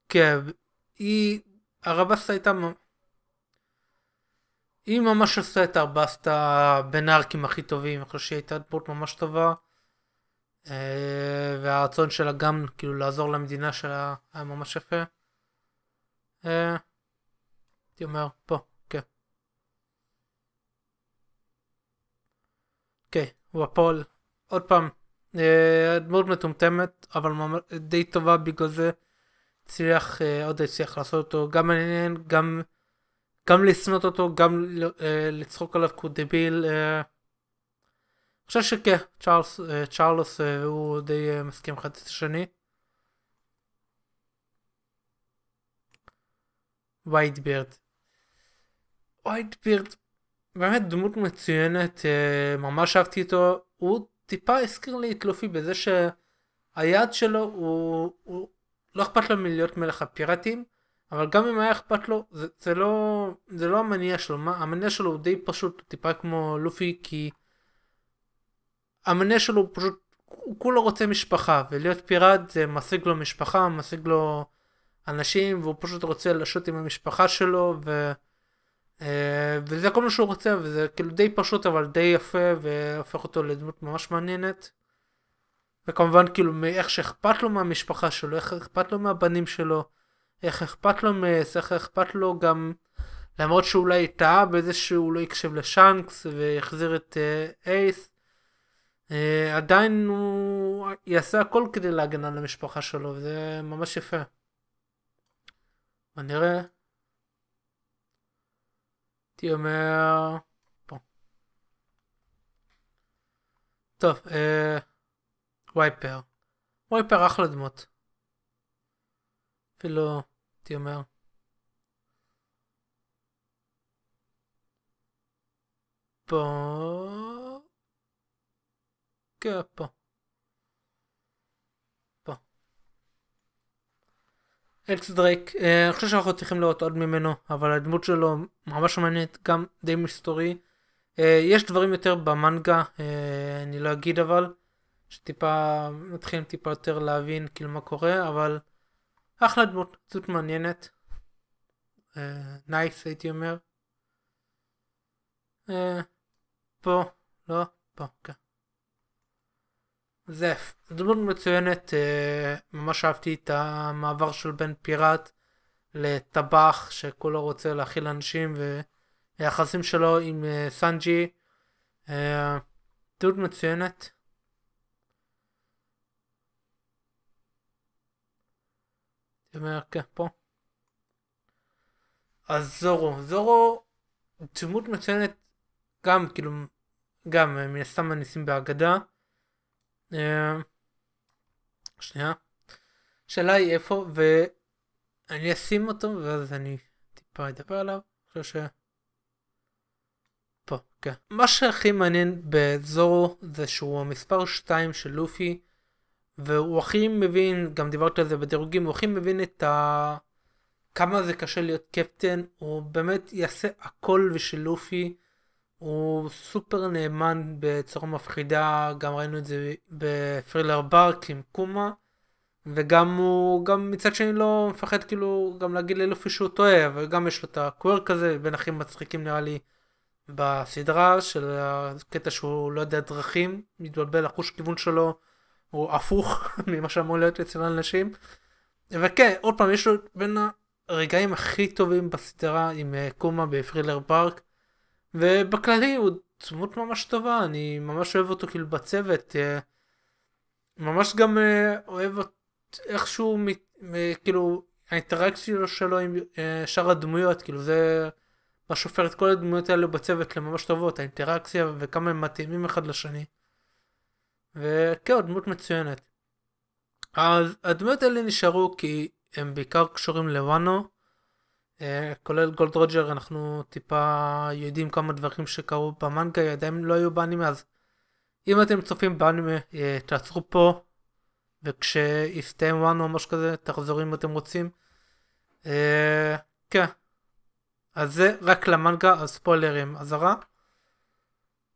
כן, היא, הרבסה הייתה היא ממש עושה את ארבעת בין הארקים הכי טובים, אני חושב שהיא הייתה דמות ממש טובה. אה, והרצון שלה גם כאילו לעזור למדינה שלה היה ממש יפה. אה, הייתי אומר, פה, כן. אוקיי, הפועל. עוד פעם, אה, דמות מטומטמת, אבל די טובה בגלל זה. הצליח, עוד הצליח לעשות אותו, גם מעניין, גם... גם לשנות אותו, גם אה, לצחוק עליו כמו דביל. אה, אני חושב שכן, צ'ארלס, אה, צ'ארלוס הוא די מסכים אחד את השני. וייטבירד. וייטבירד באמת דמות מצוינת, ממש אהבתי אותו. הוא טיפה הזכיר לי את לופי בזה שהיעד שלו הוא, הוא לא אכפת לו מלהיות מלך הפיראטים. אבל גם אם היה אכפת לו, זה, זה, לא, זה לא המניע שלו, מה, המניע שלו הוא די פשוט, טיפה כמו לופי, כי המניע שלו הוא פשוט, הוא כולו רוצה משפחה, ולהיות פיראט זה משיג לו משפחה, משיג לו אנשים, והוא פשוט רוצה לשוט עם המשפחה שלו, ו... אה, וזה כל מה שהוא רוצה, וזה כאילו די פשוט אבל די יפה, והופך אותו לדמות ממש מעניינת. וכמובן כאילו מאיך שאכפת לו מהמשפחה שלו, איך אכפת לו מהבנים שלו. איך אכפת לו מס, איך אכפת לו גם, למרות שאולי טעה בזה שהוא לא יקשב לשאנקס ויחזיר את אה, אייס, אה, עדיין הוא יעשה הכל כדי להגן על המשפחה שלו, וזה ממש יפה. בוא נראה. הייתי אומר... טוב, אה... וייפר. וייפר אחלה דמות. אפילו... הייתי אומר. פה... כן, פה. פה. אלכס דרייק, אה, אני חושב שאנחנו צריכים לראות עוד ממנו, אבל הדמות שלו ממש מעניינת, גם די מסתורי. אה, יש דברים יותר במנגה, אה, אני לא אגיד אבל, שטיפה, מתחילים טיפה יותר להבין כאילו מה קורה, אבל... אחלה דמות, דמות מעניינת. נייס אה, הייתי אומר. אה, פה, לא, פה, כן. זף, דמות מצוינת, אה, ממש אהבתי את המעבר של בן פיראט לטבח שכולו רוצה להכיל אנשים והיחסים שלו עם סנג'י. דמות מצוינת. במרקע פה. אז זורו, זורו דמות מצוינת גם כאילו גם אה, מן הסתם הניסים בהגדה. אה, שנייה. השאלה היא איפה ואני אשים אותו ואז אני טיפה אדבר עליו. אני חושב ש... פה, כן. מה שהכי מעניין בזורו זה שהוא המספר 2 של לופי והוא הכי מבין, גם דיברת על זה בדירוגים, הוא הכי מבין את ה... כמה זה קשה להיות קפטן, הוא באמת יעשה הכל בשביל לופי, הוא סופר נאמן בצורה מפחידה, גם ראינו את זה בפרילר ברק עם קומה, וגם הוא, גם מצד שני לא מפחד כאילו גם להגיד ללופי שהוא טועה, אבל גם יש לו את הקוורק הזה, בין הכי מצחיקים נראה לי בסדרה, של הקטע שהוא לא יודע דרכים, מתבלבל לחוש כיוון שלו. או הפוך ממה שאמור להיות אצל אנשים. וכן, עוד פעם, יש לו בין הרגעים הכי טובים בסדרה עם אה, קומה בפרילר פארק. ובכללי הוא דמות ממש טובה, אני ממש אוהב אותו כאילו בצוות. אה, ממש גם אה, אוהב איך שהוא, כאילו, האינטראקציה שלו עם שאר הדמויות, כאילו זה מה שופר את כל הדמויות האלו בצוות לממש טובות, האינטראקציה וכמה הם מתאימים אחד לשני. וכן, דמות מצוינת. אז הדמות האלה נשארו כי הם בעיקר קשורים לוואנו, אה, כולל גולד רוג'ר, אנחנו טיפה יודעים כמה דברים שקרו במנגה, עדיין לא היו באנימה, אז אם אתם צופים באנימה, אה, תעצרו פה, וכשיסתיים וואנו או משהו כזה, תחזרו אם אתם רוצים. אה, כן. אז זה רק למנגה, הספוילרים, אזהרה.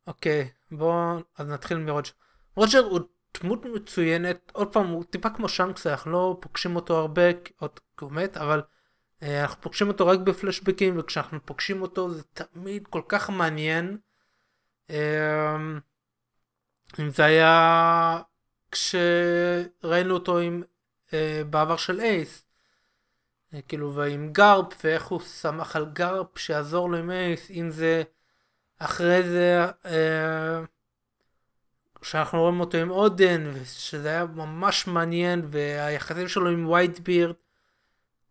אוקיי, בואו, אז נתחיל מרוג'ר. רוג'ר הוא דמות מצוינת, עוד פעם הוא טיפה כמו שאנקס, אנחנו לא פוגשים אותו הרבה, עוד כי הוא מת, אבל אה, אנחנו פוגשים אותו רק בפלשבקים, וכשאנחנו פוגשים אותו זה תמיד כל כך מעניין. אה, אם זה היה כשראינו אותו עם, אה, בעבר של אייס, אה, כאילו ועם גרפ, ואיך הוא שמח על גרפ שיעזור לו עם אייס, אם זה אחרי זה... אה, שאנחנו רואים אותו עם אודן, שזה היה ממש מעניין, והיחסים שלו עם וייד בירד,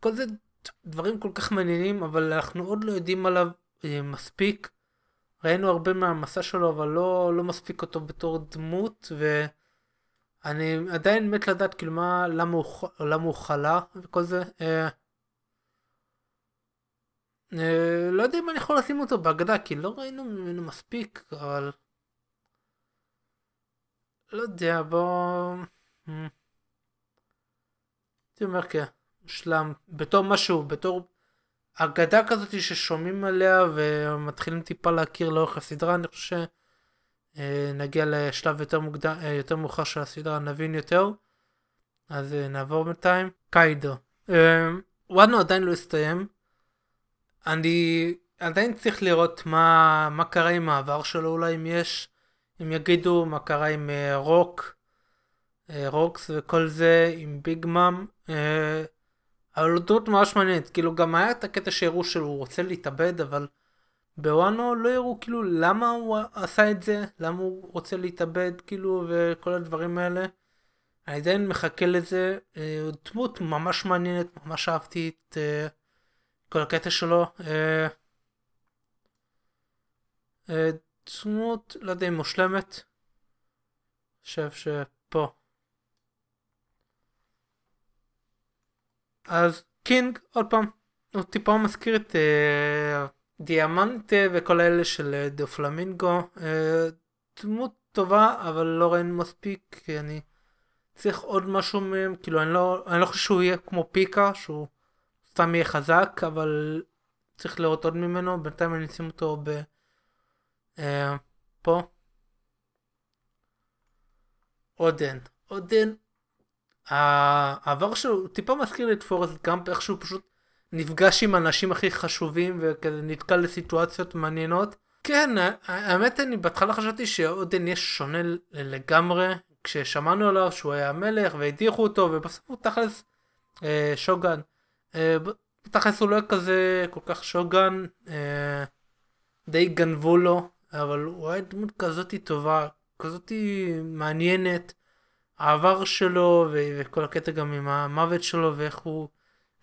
כל זה דברים כל כך מעניינים, אבל אנחנו עוד לא יודעים עליו אה, מספיק. ראינו הרבה מהמסע שלו, אבל לא, לא מספיק אותו בתור דמות, ואני עדיין מת לדעת כאילו מה, למה הוא, למה הוא חלה וכל זה. אה, אה, לא יודע אם אני יכול לשים אותו בהגדה, כי לא ראינו ממנו מספיק, אבל לא יודע, בוא... אה, הייתי אומר כן, מושלם. בתור משהו, בתור אגדה כזאת ששומעים עליה ומתחילים טיפה להכיר לאורך הסדרה, אני חושב שנגיע לשלב יותר, מוקדם, אה, יותר מאוחר של הסדרה, נבין יותר. אז אה, נעבור בינתיים. קיידו. וואנו עדיין לא הסתיים. אני עדיין צריך לראות מה, מה קרה עם העבר שלו אולי אם יש. הם יגידו מה קרה עם אה, רוק, אה, רוקס וכל זה, עם ביג מאם. אה, אבל דמות ממש מעניינת, כאילו גם היה את הקטע שהראו שהוא רוצה להתאבד, אבל בוואנו לא הראו כאילו למה הוא עשה את זה, למה הוא רוצה להתאבד, כאילו, וכל הדברים האלה. אני עדיין מחכה לזה, דמות ממש מעניינת, ממש אהבתי את כל הקטע שלו. צונות, לא יודע אם מושלמת. חושב שפה. אז קינג, עוד פעם, הוא טיפה מזכיר את אה, דיאמנטה וכל האלה של אה, דה פלמינגו. אה, דמות טובה, אבל לא ראינו מספיק, כי אני צריך עוד משהו מהם, כאילו אני לא, אני לא חושב שהוא יהיה כמו פיקה, שהוא סתם יהיה חזק, אבל צריך לראות עוד ממנו, בינתיים אני אשים אותו ב... אה, פה. עודן. עודן, העבר שלו טיפה מזכיר לי את פורסט גאמפ, איך שהוא פשוט נפגש עם אנשים הכי חשובים וכזה נתקל לסיטואציות מעניינות. כן, אה, האמת אני בהתחלה חשבתי שעודן יהיה שונה לגמרי כששמענו עליו שהוא היה המלך והדיחו אותו ובסוף הוא תכלס אה, שוגן. אה, תכלס הוא לא היה כזה כל כך שוגן, אה, די גנבו לו אבל הוא היה דמות כזאתי טובה, כזאתי מעניינת. העבר שלו ו- וכל הקטע גם עם המוות שלו ואיך הוא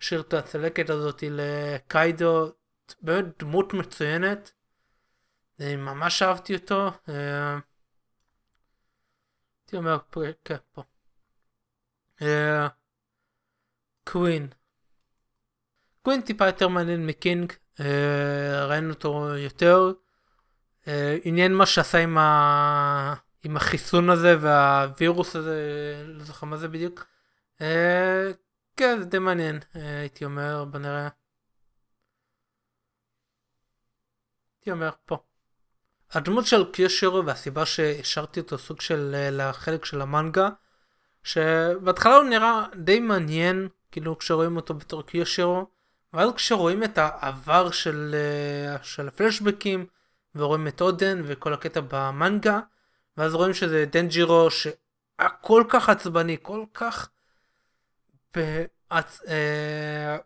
השאיר את הצלקת הזאתי לקיידו, באמת דמות מצוינת. אני אה, ממש אהבתי אותו. אה, הייתי אומר, כן, פה. אה, קווין. קווין טיפה יותר מעניין מקינג, ראינו אותו יותר. אה, עניין מה שעשה עם, ה... עם החיסון הזה והווירוס הזה, לא זוכר מה זה בדיוק. אה, כן, זה די מעניין, אה, הייתי אומר, בוא נראה. הייתי אומר פה. הדמות של קיושירו והסיבה שהשארתי אותו סוג של לחלק של המנגה, שבהתחלה הוא נראה די מעניין, כאילו כשרואים אותו בתור קיושירו, ואז כשרואים את העבר של, של הפלשבקים, ורואים את אודן וכל הקטע במנגה, ואז רואים שזה דנג'ירו שהכל כך עצבני, כל כך... בעצ... אה,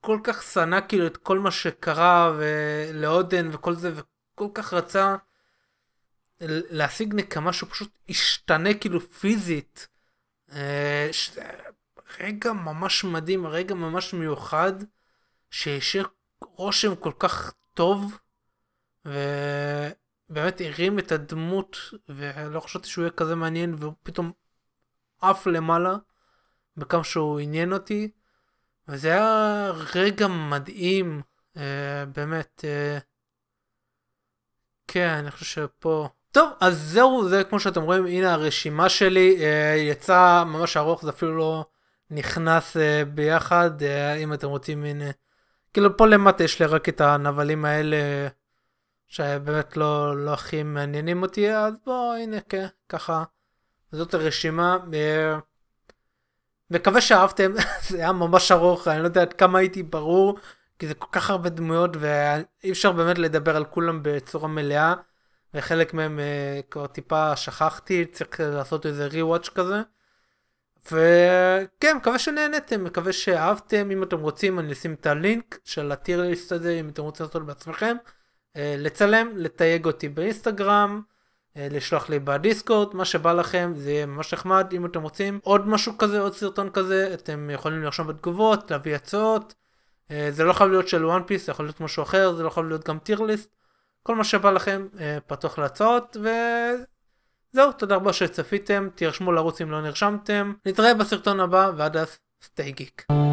כל כך שנא כאילו את כל מה שקרה ולאודן וכל זה, וכל כך רצה להשיג נקמה שהוא פשוט השתנה כאילו פיזית. אה, ש... רגע ממש מדהים, רגע ממש מיוחד, שהשאיר רושם כל כך טוב, ובאמת הרים את הדמות, ולא חשבתי שהוא יהיה כזה מעניין, והוא פתאום עף למעלה, בכמה שהוא עניין אותי, וזה היה רגע מדהים, אה, באמת. אה, כן, אני חושב שפה... טוב, אז זהו, זה כמו שאתם רואים, הנה הרשימה שלי, אה, יצא ממש ארוך, זה אפילו לא נכנס ביחד, אם אתם רוצים, הנה, כאילו פה למטה יש לי רק את הנבלים האלה. שבאמת לא, לא הכי מעניינים אותי, אז בוא, הנה, כן, ככה. זאת הרשימה. אה, מקווה שאהבתם, זה היה ממש ארוך, אני לא יודע עד כמה הייתי ברור, כי זה כל כך הרבה דמויות ואי אפשר באמת לדבר על כולם בצורה מלאה, וחלק מהם אה, כבר טיפה שכחתי, צריך לעשות איזה rewatch כזה. וכן, מקווה שנהנתם, מקווה שאהבתם, אם אתם רוצים אני אשים את הלינק של ה-tier list הזה, אם אתם רוצים לעשות בעצמכם. אה, לצלם, לתייג אותי באינסטגרם, אה, לשלוח לי בדיסקורד, מה שבא לכם, זה יהיה ממש נחמד. אם אתם רוצים עוד משהו כזה, עוד סרטון כזה, אתם יכולים לרשום בתגובות, להביא הצעות. אה, זה לא חייב להיות של וואן פיס, זה יכול להיות משהו אחר, זה לא חייב להיות גם טיר ליסט. כל מה שבא לכם פתוח להצעות, וזהו, תודה רבה שצפיתם, תירשמו לערוץ אם לא נרשמתם. נתראה בסרטון הבא, ועד אז, סטייגיק. גיק.